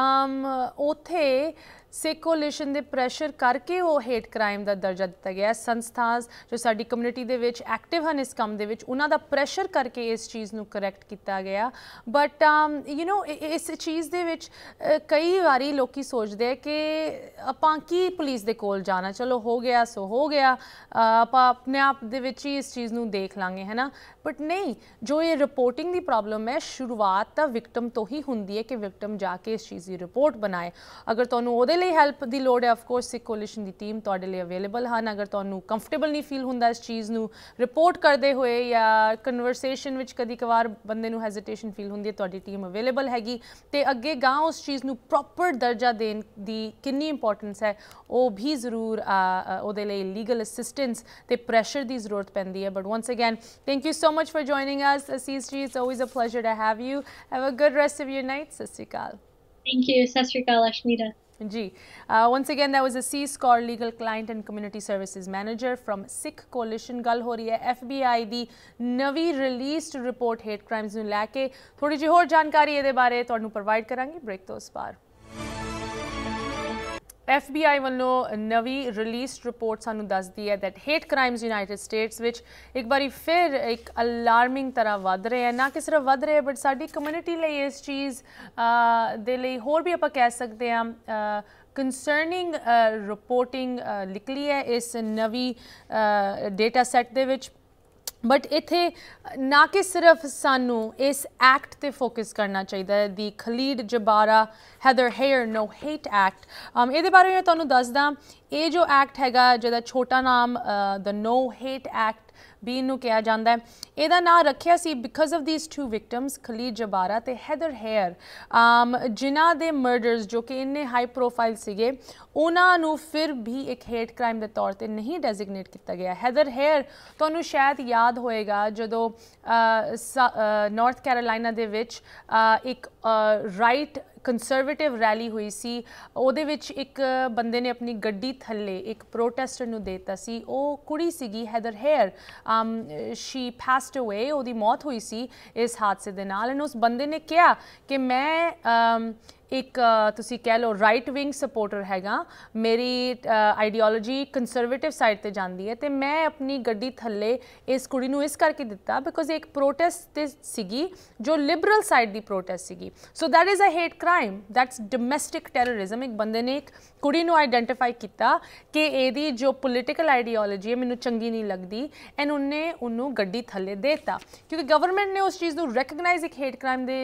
ਆਮ ਉਥੇ ਸਿੱਖ ਕੋਲੀਸ਼ਨ ਦੇ ਪ੍ਰੈਸ਼ਰ ਕਰਕੇ ਉਹ ਹੇਟ ਕ੍ਰਾਈਮ ਦਾ ਦਰਜਾ ਦਿੱਤਾ ਗਿਆ ਸੰਸਥਾਸ ਜੋ ਸਾਡੀ ਕਮਿਊਨਿਟੀ ਦੇ ਵਿੱਚ ਐਕਟਿਵ ਹਨ ਇਸ ਕੰਮ ਦੇ ਵਿੱਚ ਉਹਨਾਂ ਦਾ ਪ੍ਰੈਸ਼ਰ ਕਰਕੇ ਇਸ ਚੀਜ਼ ਨੂੰ ਕਰੈਕਟ ਕੀਤਾ ਗਿਆ ਬਟ ਯੂ نو ਇਸ ਚੀਜ਼ ਦੇ ਵਿੱਚ ਕਈ ਵਾਰੀ ਲੋਕੀ ਸੋਚਦੇ ਆ ਕਿ ਆਪਾਂ ਕੀ ਪੁਲਿਸ ਦੇ ਕੋਲ ਜਾਣਾ ਚਲੋ ਹੋ ਗਿਆ ਸੋ ਹੋ ਗਿਆ ਆਪਾਂ ਆਪਣੇ ਆਪ ਦੇ ਵਿੱਚ ਹੀ ਇਸ ਚੀਜ਼ ਨੂੰ ਦੇਖ ਲਾਂਗੇ ਹੈਨਾ ਬਟ ਨਹੀਂ ਜੋ ਇਹ ਰਿਪੋਰਟਿੰਗ ਦੀ ਪ੍ਰੋਬਲਮ ਹੈ ਸ਼ੁਰੂਆਤ ਤਾਂ ਵਿਕਟਮ ਤੋਂ ਹੀ ਹੁੰਦੀ ਹੈ ਕਿ ਵਿਕਟਮ ਜਾ ਕੇ ਇਸ ਚੀਜ਼ ਦੀ ਰਿਪੋਰਟ ਬਣਾਏ ਅਗਰ ਤੁਹਾਨੂੰ ਉਹਦੇ ਲਈ ਹੈਲਪ ਦੀ ਲੋੜ ਹੈ ਆਫ ਕੋਰਸ ਸਿੱਖ ਕੋਲੀਸ਼ਨ ਦੀ ਟੀਮ ਤੁਹਾਡੇ ਲਈ ਅਵੇਲੇਬਲ ਹਨ ਅਗਰ ਤੁਹਾਨੂੰ ਕੰਫਰਟੇਬਲ ਨਹੀਂ ਫੀਲ ਹੁੰਦਾ ਇਸ ਚੀਜ਼ ਨੂੰ ਰਿਪੋਰਟ ਕਰਦੇ ਹੋਏ ਜਾਂ ਕਨਵਰਸੇਸ਼ਨ ਵਿੱਚ ਕਦੀ ਕਵਾਰ ਬੰਦੇ ਨੂੰ ਹੈਜ਼ਿਟੇਸ਼ਨ ਫੀਲ ਹੁੰਦੀ ਹੈ ਤੁਹਾਡੀ ਟੀਮ ਅਵੇਲੇਬਲ ਹੈਗੀ ਤੇ ਅੱਗੇ ਗਾਂ ਉਸ ਚੀਜ਼ ਨੂੰ ਪ੍ਰੋਪਰ ਦਰਜਾ ਦੇਣ ਦੀ ਕਿੰਨੀ ਇੰਪੋਰਟੈਂਸ ਹੈ ਉਹ ਵੀ ਜ਼ਰੂਰ ਉਹਦੇ ਲਈ ਲੀਗਲ ਅਸਿਸਟੈਂਸ ਤੇ ਪ੍ਰੈਸ਼ਰ ਦੀ ਜ਼ਰੂਰਤ ਪੈਂਦੀ ਹੈ but once again thank you so much for joining us Asees ji it's always a pleasure to have you have a good rest of your night ਸਸਿਕਾਲ thank you Thank you. Uh, once again, there was a C Score Legal Client and Community Services Manager from Sikh Coalition. ਗੱਲ ਹੋ ਰਹੀ ਹੈ FBI ਦੀ ਨਵੀਂ ਰਿਲੀਜ਼ਡ ਰਿਪੋਰਟ ਹੇਟ ਕ੍ਰਾਈਮਸ ਨੂੰ ਲੈ ਕੇ ਥੋੜੀ ਜਿਹੀ ਹੋਰ ਜਾਣਕਾਰੀ ਇਹਦੇ ਬਾਰੇ ਤੁਹਾਨੂੰ ਪ੍ਰੋਵਾਈਡ ਕਰਾਂਗੇ ਬ੍ਰੇਕ ਤੋਂ ਉਸ ਪਾਰ FBI ਵੱਲੋਂ ਨਵੀਂ ਰਿਲੀਜ਼ ਰਿਪੋਰਟ ਸਾਨੂੰ ਦੱਸਦੀ ਹੈ that hate crimes United States ਵਿੱਚ ਇੱਕ ਵਾਰੀ ਫਿਰ ਇੱਕ ਅਲਾਰਮਿੰਗ ਤਰ੍ਹਾਂ ਵੱਧ ਰਹੇ ਹੈ ਨਾ ਕਿ ਸਿਰਫ ਵੱਧ ਰਹੇ ਬਟ ਸਾਡੀ ਕਮਿਊਨਿਟੀ ਲਈ ਇਸ ਚੀਜ਼ ਦੇ ਲਈ ਹੋਰ ਵੀ ਆਪਾਂ ਕਹਿ ਸਕਦੇ ਹਾਂ ਕਨਸਰਨਿੰਗ ਰਿਪੋਰਟਿੰਗ ਨਿਕਲੀ ਹੈ ਇਸ ਨਵੀਂ ਡੇਟਾ ਸੈੱਟ ਦੇ ਵਿੱਚ ਬਟ ਇਥੇ ਨਾ ਕਿ ਸਿਰਫ ਸਾਨੂੰ ਇਸ ਐਕਟ ਤੇ ਫੋਕਸ ਕਰਨਾ ਚਾਹੀਦਾ ਹੈ ਦੀ Khalid Jabara Heather Heyer no hate act ਇਹਦੇ ਬਾਰੇ ਮੈਂ ਤੁਹਾਨੂੰ ਦੱਸਦਾ ਇਹ ਜੋ ਐਕਟ ਹੈਗਾ ਜਿਹਦਾ ਛੋਟਾ ਨਾਮ ਦ ਨੋ ਹੇਟ ਐਕਟ ਬੀਨ ਨੂੰ ਕਿਹਾ ਜਾਂਦਾ ਹੈ ਇਹਦਾ ਨਾਮ ਰੱਖਿਆ ਸੀ because of these two victims Khalid Jabara ਤੇ ਹੈਦਰ ਹੇਅਰ ਜਿਨ੍ਹਾਂ ਦੇ ਮਰਡਰਸ ਜੋ ਕਿ ਇੰਨੇ ਹਾਈ ਪ੍ਰੋਫਾਈਲ ਸੀਗੇ ਉਹਨਾਂ ਨੂੰ ਫਿਰ ਵੀ ਇੱਕ ਹੇਟ ਕ੍ਰਾਈਮ ਦੇ ਤੌਰ ਤੇ ਨਹੀਂ ਡੈਜ਼ਿਗਨੇਟ ਕੀਤਾ ਗਿਆ ਹੈਦਰ ਹੇਅਰ ਤੁਹਾਨੂੰ ਸ਼ਾਇਦ ਯਾਦ ਹੋਏਗਾ ਜਦੋਂ ਨਾਰਥ ਕੈਰੋਲਾਈਨਾ ਦੇ ਵਿੱਚ ਇੱਕ ਰਾਈਟ ਕੰਜ਼ਰਵੇਟਿਵ ਰੈਲੀ ਹੋਈ ਸੀ ਉਹਦੇ ਵਿੱਚ ਇੱਕ ਬੰਦੇ ਨੇ ਆਪਣੀ ਗੱਡੀ ਥੱਲੇ ਇੱਕ ਪ੍ਰੋਟੈਸਟਰ ਨੂੰ ਦਿੱਤਾ ਸੀ ਉਹ ਕੁੜੀ ਸੀਗੀ Heather Heyer um she passed away ਉਹਦੀ ਮੌਤ ਹੋਈ ਸੀ ਇਸ ਹਾਦਸੇ ਦੇ ਨਾਲ ਐਂਡ ਉਸ ਬੰਦੇ ਨੇ ਕਿਹਾ ਕਿ ਮੈਂ um, ਇੱਕ ਤੁਸੀਂ ਕਹਿ ਲਓ ਰਾਈਟ ਵਿੰਗ ਸਪੋਰਟਰ ਹੈਗਾ ਮੇਰੀ ਆਈਡੀਓਲੋਜੀ ਕੰਜ਼ਰਵੇਟਿਵ ਸਾਈਡ ਤੇ ਜਾਂਦੀ ਹੈ ਤੇ ਮੈਂ ਆਪਣੀ ਗੱਡੀ ਥੱਲੇ ਇਸ ਕੁੜੀ ਨੂੰ ਇਸ ਕਰਕੇ ਦਿੱਤਾ ਬਿਕੋਜ਼ ਇੱਕ ਪ੍ਰੋਟੈਸਟ ਤੇ ਸੀਗੀ ਜੋ ਲਿਬਰਲ ਸਾਈਡ ਦੀ ਪ੍ਰੋਟੈਸਟ ਸੀਗੀ so that is a hate crime that's domestic terrorism ਇੱਕ ਬੰਦੇ ਨੇ ਇੱਕ ਕੁੜੀ ਨੂੰ ਆਈਡੈਂਟੀਫਾਈ ਕੀਤਾ ਕਿ ਇਹਦੀ ਜੋ ਪੋਲਿਟੀਕਲ ਆਈਡੀਓਲੋਜੀ ਹੈ ਮੈਨੂੰ ਚੰਗੀ ਨਹੀਂ ਲੱਗਦੀ ਐਂਡ ਉਹਨੇ ਉਹਨੂੰ ਗੱਡੀ ਥੱਲੇ ਦੇਤਾ ਕਿਉਂਕਿ ਗਵਰਨਮੈਂਟ ਨੇ ਉਸ ਚੀਜ਼ ਨੂੰ ਰੈਕਗਨਾਈਜ਼ ਇੱਕ ਹੇਟ ਕ੍ਰਾਈਮ ਦੇ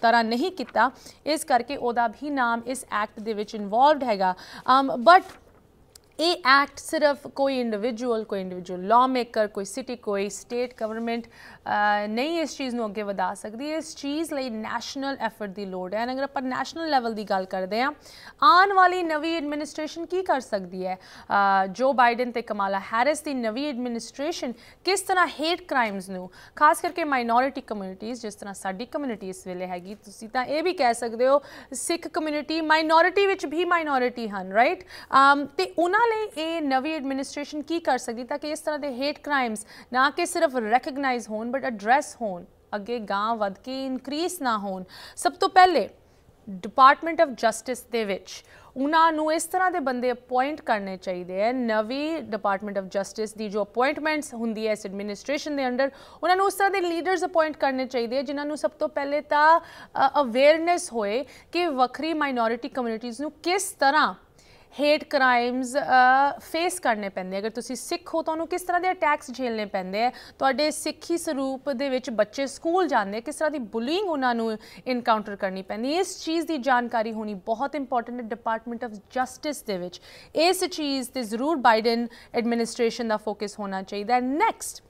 ਤਰ੍ਹਾਂ ਨਹੀਂ ਕੀਤਾ ਇਸ ਕਰਕੇ ਉਹਦਾ ਵੀ ਨਾਮ ਇਸ ਐਕਟ ਦੇ ਵਿੱਚ ਇਨਵੋਲਵਡ ਹੈਗਾ ਬਟ ਇਹ ਐਕਟ ਸਿਰਫ ਕੋਈ ਇੰਡੀਵਿਜੂਅਲ ਕੋਈ ਇੰਡੀਵਿਜੂਅਲ ਲਾ ਮੇਕਰ ਕੋਈ ਸਿਟੀ ਕੋਈ ਸਟੇਟ ਗਵਰਨਮੈਂਟ ਨਹੀਂ ਇਸ ਚੀਜ਼ ਨੂੰ ਅੱਗੇ ਵਧਾ ਸਕਦੀ ਇਸ ਚੀਜ਼ ਲਈ ਨੈਸ਼ਨਲ ਐਫਰਟ ਦੀ ਲੋੜ ਹੈ ਅਗਰ ਆਪਾਂ ਨੈਸ਼ਨਲ ਲੈਵਲ ਦੀ ਗੱਲ ਕਰਦੇ ਆ ਆਉਣ ਵਾਲੀ ਨਵੀਂ ਐਡਮਿਨਿਸਟ੍ਰੇਸ਼ਨ ਕੀ ਕਰ ਸਕਦੀ ਹੈ ਜੋ ਬਾਈਡਨ ਤੇ ਕਮਾਲਾ ਹੈਰਿਸ ਦੀ ਨਵੀਂ ਐਡਮਿਨਿਸਟ੍ਰੇਸ਼ਨ ਕਿਸ ਤਰ੍ਹਾਂ ਹੇਟ ਕ੍ਰਾਈਮਸ ਨੂੰ ਖਾਸ ਕਰਕੇ ਮਾਈਨੋਰਿਟੀ ਕਮਿਊਨਿਟੀਆਂ ਜਿਸ ਤਰ੍ਹਾਂ ਸਾਡੀ ਕਮਿਊਨਿਟੀ ਇਸ ਵੇਲੇ ਹੈਗੀ ਤੁਸੀਂ ਤਾਂ ਇਹ ਵੀ ਕਹਿ ਸਕਦੇ ਹੋ ਸਿੱਖ ਕਮਿਊਨਿਟੀ ਮਾਈਨੋਰਿਟੀ ਵਿੱਚ ਵੀ ਮਾਈਨੋਰਿਟੀ ਹਨ ਰਾਈਟ ਤੇ ਉਹਨਾਂ ਲਈ ਇਹ ਨਵੀਂ ਐਡਮਿਨਿਸਟ੍ਰੇਸ਼ਨ ਕੀ ਕਰ ਸਕਦੀ ਤਾਂ ਕਿ ਇਸ ਤਰ੍ਹਾਂ ਦੇ ਹੇਟ ਕ੍ਰਾਈਮਸ ਨਾ ਕਿ ਸਿਰਫ ਰੈਕਗਨਾਈਜ਼ ਹੋਣ ਬਟ ਐਡਰੈਸ ਹੋਣ ਅੱਗੇ ਗਾਂ ਵੱਧ ਕੇ ਇਨਕਰੀਸ ਨਾ ਹੋਣ ਸਭ ਤੋਂ ਪਹਿਲੇ ਡਿਪਾਰਟਮੈਂਟ ਆਫ ਜਸਟਿਸ ਦੇ ਵਿੱਚ ਉਹਨਾਂ ਨੂੰ ਇਸ ਤਰ੍ਹਾਂ ਦੇ ਬੰਦੇ ਅਪਾਇੰਟ ਕਰਨੇ ਚਾਹੀਦੇ ਐ ਨਵੀਂ ਡਿਪਾਰਟਮੈਂਟ ਆਫ ਜਸਟਿਸ ਦੀ ਜੋ ਅਪਾਇੰਟਮੈਂਟਸ ਹੁੰਦੀ ਐ ਇਸ ਐਡਮਿਨਿਸਟ੍ਰੇਸ਼ਨ ਦੇ ਅੰਡਰ ਉਹਨਾਂ ਨੂੰ ਉਸ ਤਰ੍ਹਾਂ ਦੇ ਲੀਡਰਸ ਅਪਾਇੰਟ ਕਰਨੇ ਚਾਹੀਦੇ ਐ ਜਿਨ੍ਹਾਂ ਨੂੰ ਸਭ ਤੋਂ ਪਹਿਲੇ ਤਾਂ ਅਵੇਅਰਨੈਸ ਹੋਏ ਕਿ ਵੱਖਰੀ ਮਾਈਨੋਰਿਟੀ ਕਮਿਊਨਿਟੀਆਂ ਨੂੰ ਕਿਸ ਤਰ੍ਹਾਂ ਹੇਟ ਕ੍ਰਾਈਮਸ ਫੇਸ ਕਰਨੇ ਪੈਂਦੇ ਅਗਰ ਤੁਸੀਂ ਸਿੱਖ ਹੋ ਤੁਹਾਨੂੰ ਕਿਸ ਤਰ੍ਹਾਂ ਦੇ ਅਟੈਕਸ ਝੇਲਨੇ ਪੈਂਦੇ ਆ ਤੁਹਾਡੇ ਸਿੱਖੀ ਸਰੂਪ ਦੇ ਵਿੱਚ ਬੱਚੇ ਸਕੂਲ ਜਾਂਦੇ ਕਿਸ ਤਰ੍ਹਾਂ ਦੀ ਬੁਲੀਇੰਗ ਉਹਨਾਂ ਨੂੰ ਇਨਕਾਊਂਟਰ ਕਰਨੀ ਪੈਂਦੀ ਇਸ ਚੀਜ਼ ਦੀ ਜਾਣਕਾਰੀ ਹੋਣੀ ਬਹੁਤ ਇੰਪੋਰਟੈਂਟ ਹੈ ਡਿਪਾਰਟਮੈਂਟ ਆਫ ਜਸਟਿਸ ਦੇ ਵਿੱਚ ਇਸ ਚੀਜ਼ ਤੇ ਜ਼ਰੂਰ ਬਾਈਡਨ ਐਡਮਿਨਿਸਟ੍ਰੇਸ਼ਨ ਦਾ ਫੋਕਸ ਹੋਣਾ ਚਾਹੀਦਾ ਹੈ ਨੈਕਸਟ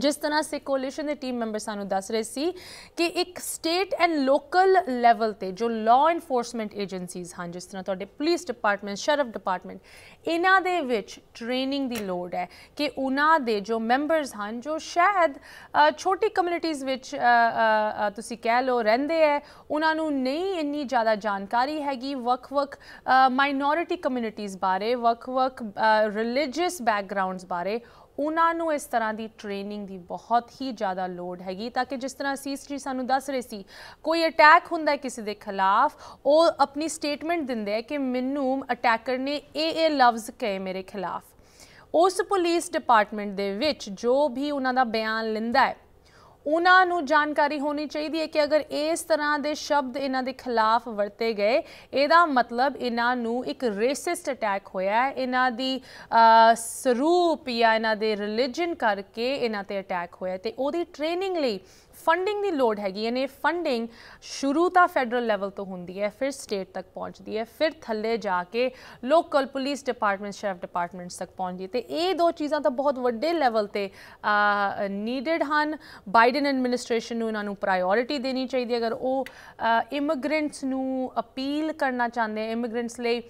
ਜਿਸ ਤਰ੍ਹਾਂ ਸੇ ਕੋਲੀਸ਼ਨ ਦੇ ਟੀਮ ਮੈਂਬਰ ਸਾਨੂੰ ਦੱਸ ਰਹੇ ਸੀ ਕਿ ਇੱਕ ਸਟੇਟ ਐਂਡ ਲੋਕਲ ਲੈਵਲ ਤੇ ਜੋ ਲਾਅ ਇਨਫੋਰਸਮੈਂਟ ਏਜੰਸੀਜ਼ ਹਨ ਜਿਸ ਤਰ੍ਹਾਂ ਤੁਹਾਡੇ ਪੁਲਿਸ ਡਿਪਾਰਟਮੈਂਟ ਸ਼ਰਫ ਡਿਪਾਰਟਮੈਂਟ ਇਹਨਾਂ ਦੇ ਵਿੱਚ ਟ੍ਰੇਨਿੰਗ ਦੀ ਲੋੜ ਹੈ ਕਿ ਉਹਨਾਂ ਦੇ ਜੋ ਮੈਂਬਰਸ ਹਨ ਜੋ ਸ਼ਾਇਦ ਛੋਟੀ ਕਮਿਊਨਿਟੀਆਂ ਵਿੱਚ ਤੁਸੀਂ ਕਹਿ ਲਓ ਰਹਿੰਦੇ ਹੈ ਉਹਨਾਂ ਨੂੰ ਨਹੀਂ ਇੰਨੀ ਜ਼ਿਆਦਾ ਜਾਣਕਾਰੀ ਹੈਗੀ ਵਕ ਵਕ ਮਾਈਨੋਰਿਟੀ ਕਮਿਊਨਿਟੀਆਂ ਬਾਰੇ ਵਕ ਵਕ ਰਿਲੀਜੀਅਸ ਬੈਕਗ੍ਰਾਉਂਡਸ ਬਾਰੇ ਉਹਨਾਂ ਨੂੰ ਇਸ ਤਰ੍ਹਾਂ ਦੀ ਟ੍ਰੇਨਿੰਗ ਦੀ ਬਹੁਤ ਹੀ ਜ਼ਿਆਦਾ ਲੋਡ ਹੈਗੀ ਤਾਂ ਕਿ ਜਿਸ ਤਰ੍ਹਾਂ ਅਸੀਸ ਜੀ ਸਾਨੂੰ ਦੱਸ ਰਹੇ ਸੀ ਕੋਈ ਅਟੈਕ ਹੁੰਦਾ ਹੈ ਕਿਸੇ ਦੇ ਖਿਲਾਫ ਉਹ ਆਪਣੀ ਸਟੇਟਮੈਂਟ ਦਿੰਦੇ ਹੈ ਕਿ ਮੈਨੂੰ ਅਟੈਕਰ ਨੇ ਇਹ ਇਹ ਲਫ਼ਜ਼ ਕਹੇ ਮੇਰੇ ਖਿਲਾਫ ਉਸ ਪੁਲਿਸ ਡਿਪਾਰਟਮੈਂਟ ਦੇ ਵਿੱਚ ਜੋ ਵੀ ਉਹਨਾਂ ਦਾ ਬਿਆਨ ਲਿੰਦਾ ਹੈ ਉਹਨਾਂ ਨੂੰ ਜਾਣਕਾਰੀ ਹੋਣੀ ਚਾਹੀਦੀ ਹੈ ਕਿ ਅਗਰ ਇਸ ਤਰ੍ਹਾਂ ਦੇ ਸ਼ਬਦ ਇਹਨਾਂ ਦੇ ਖਿਲਾਫ ਵਰਤੇ ਗਏ ਇਹਦਾ ਮਤਲਬ ਇਹਨਾਂ ਨੂੰ ਇੱਕ ਰੇਸਿਸਟ ਅਟੈਕ ਹੋਇਆ ਹੈ ਇਹਨਾਂ ਦੀ ਸਰੂਪ ਜਾਂ ਇਹਨਾਂ ਦੇ ਰਿਲੀਜੀਅਨ ਕਰਕੇ ਇਹਨਾਂ ਤੇ ਅਟੈਕ ਹੋਇਆ ਤੇ ਉਹਦੀ ਟ੍ਰੇਨਿੰਗ ਲਈ ਫੰਡਿੰਗ ਦੀ ਲੋੜ ਹੈਗੀ ਇਹਨੇ ਫੰਡਿੰਗ ਸ਼ੁਰੂ ਤਾਂ ਫੈਡਰਲ ਲੈਵਲ ਤੋਂ ਹੁੰਦੀ ਹੈ ਫਿਰ ਸਟੇਟ ਤੱਕ ਪਹੁੰਚਦੀ ਹੈ ਫਿਰ ਥੱਲੇ ਜਾ ਕੇ ਲੋਕਲ ਪੁਲਿਸ ਡਿਪਾਰਟਮੈਂਟ ਸ਼ੈਫ ਡਿਪਾਰਟਮੈਂਟਸ ਤੱਕ ਪਹੁੰਚਦੀ ਤੇ ਇਹ ਦੋ ਚੀਜ਼ਾਂ ਤਾਂ ਬਹੁਤ ਵੱਡੇ ਲੈਵਲ ਤੇ ਨੀਡਡ ਹਨ ਬਾਈਡਨ ਐਡਮਿਨਿਸਟ੍ਰੇਸ਼ਨ ਨੂੰ ਇਹਨਾਂ ਨੂੰ ਪ੍ਰਾਇੋਰਟੀ ਦੇਣੀ ਚਾਹੀਦੀ ਹੈ ਅਗਰ ਉਹ ਇਮੀਗ੍ਰੈਂਟਸ ਨੂੰ ਅਪੀਲ ਕਰਨਾ ਚਾਹੁੰਦੇ ਇਮੀਗ੍ਰੈਂਟਸ ਲਈ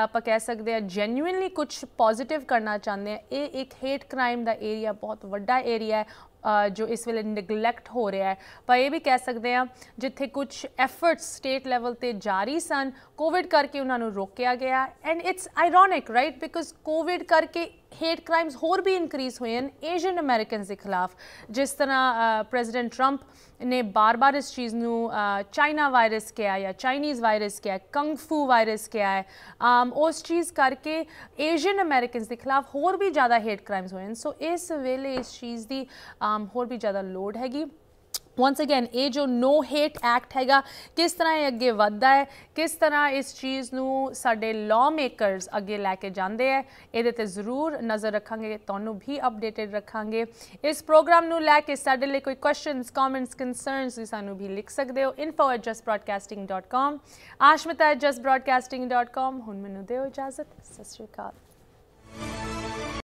ਆਪਾਂ ਕਹਿ ਸਕਦੇ ਆ ਜੈਨੂਇਨਲੀ ਕੁਝ ਪੋਜ਼ਿਟਿਵ ਕਰਨਾ ਚਾਹੁੰਦੇ ਆ ਇਹ ਇੱਕ ਹੇਟ ਕ੍ਰਾਈਮ ਦਾ ਏਰੀਆ ਬਹੁਤ ਵੱਡਾ ਏਰੀਆ ਹੈ ਜੋ ਇਸ ਵੇਲੇ ਨੈਗਲੈਕਟ ਹੋ ਰਿਹਾ ਹੈ ਪਰ ਇਹ ਵੀ ਕਹਿ ਸਕਦੇ ਆ ਜਿੱਥੇ ਕੁਝ ਐਫਰਟਸ ਸਟੇਟ ਲੈਵਲ ਤੇ ਜਾਰੀ ਸਨ ਕੋਵਿਡ ਕਰਕੇ ਉਹਨਾਂ ਨੂੰ ਰੋਕਿਆ ਗਿਆ and it's ironic right because COVID ਕਰਕੇ ਹੇਟ ਕ੍ਰਾਈਮਸ ਹੋਰ ਵੀ ਇਨਕਰੀਸ ਹੋਏ ਹਨ ਏਸ਼ੀਅਨ ਅਮਰੀਕਨਸ ਦੇ ਖਿਲਾਫ ਜਿਸ ਤਰ੍ਹਾਂ ਪ੍ਰੈਜ਼ੀਡੈਂਟ ਟਰੰਪ ਨੇ ਬਾਰ-ਬਾਰ ਇਸ ਚੀਜ਼ ਨੂੰ ਚਾਈਨਾ ਵਾਇਰਸ ਕਿਹਾ ਜਾਂ ਚਾਈਨੀਜ਼ ਵਾਇਰਸ ਕਿਹਾ ਕੰਗ ਫੂ ਵਾਇਰਸ ਕਿਹਾ ਹੈ ਉਸ ਚੀਜ਼ ਕਰਕੇ ਏਸ਼ੀਅਨ ਅਮਰੀਕਨਸ ਦੇ ਖਿਲਾਫ ਹੋਰ ਵੀ ਜ਼ਿਆਦਾ ਹੇਟ ਕ੍ਰਾਈਮਸ ਹੋਏ ਹਨ ਸੋ ਇਸ ਵੇਲੇ ਇਸ ਚੀਜ਼ ਦੀ ਹੋਰ ਵੀ ਜ਼ਿਆਦਾ ਲੋਡ ਹੈਗੀ ਵਾਂਸ ਅਗੇਨ ਇਹ ਜੋ ਨੋ ਹੇਟ ਐਕਟ ਹੈਗਾ ਕਿਸ ਤਰ੍ਹਾਂ ਇਹ ਅੱਗੇ ਵੱਧਦਾ ਹੈ ਕਿਸ ਤਰ੍ਹਾਂ ਇਸ ਚੀਜ਼ ਨੂੰ ਸਾਡੇ ਲਾਅ ਮੇਕਰਸ ਅੱਗੇ ਲੈ ਕੇ ਜਾਂਦੇ ਹੈ ਇਹਦੇ ਤੇ ਜ਼ਰੂਰ ਨਜ਼ਰ ਰੱਖਾਂਗੇ ਤੁਹਾਨੂੰ ਵੀ ਅਪਡੇਟਡ ਰੱਖਾਂਗੇ ਇਸ ਪ੍ਰੋਗਰਾਮ ਨੂੰ ਲੈ ਕੇ ਸਾਡੇ ਲਈ ਕੋਈ ਕੁਐਸਚਨਸ ਕਮੈਂਟਸ ਕਨਸਰਨਸ ਵੀ ਸਾਨੂੰ ਵੀ ਲਿਖ ਸਕਦੇ ਹੋ info@justbroadcasting.com ashmita@justbroadcasting.com ਹੁਣ ਮੈਨੂੰ ਦਿਓ ਇਜਾਜ਼ਤ ਸਤਿ ਸ਼੍ਰੀ ਅਕਾਲ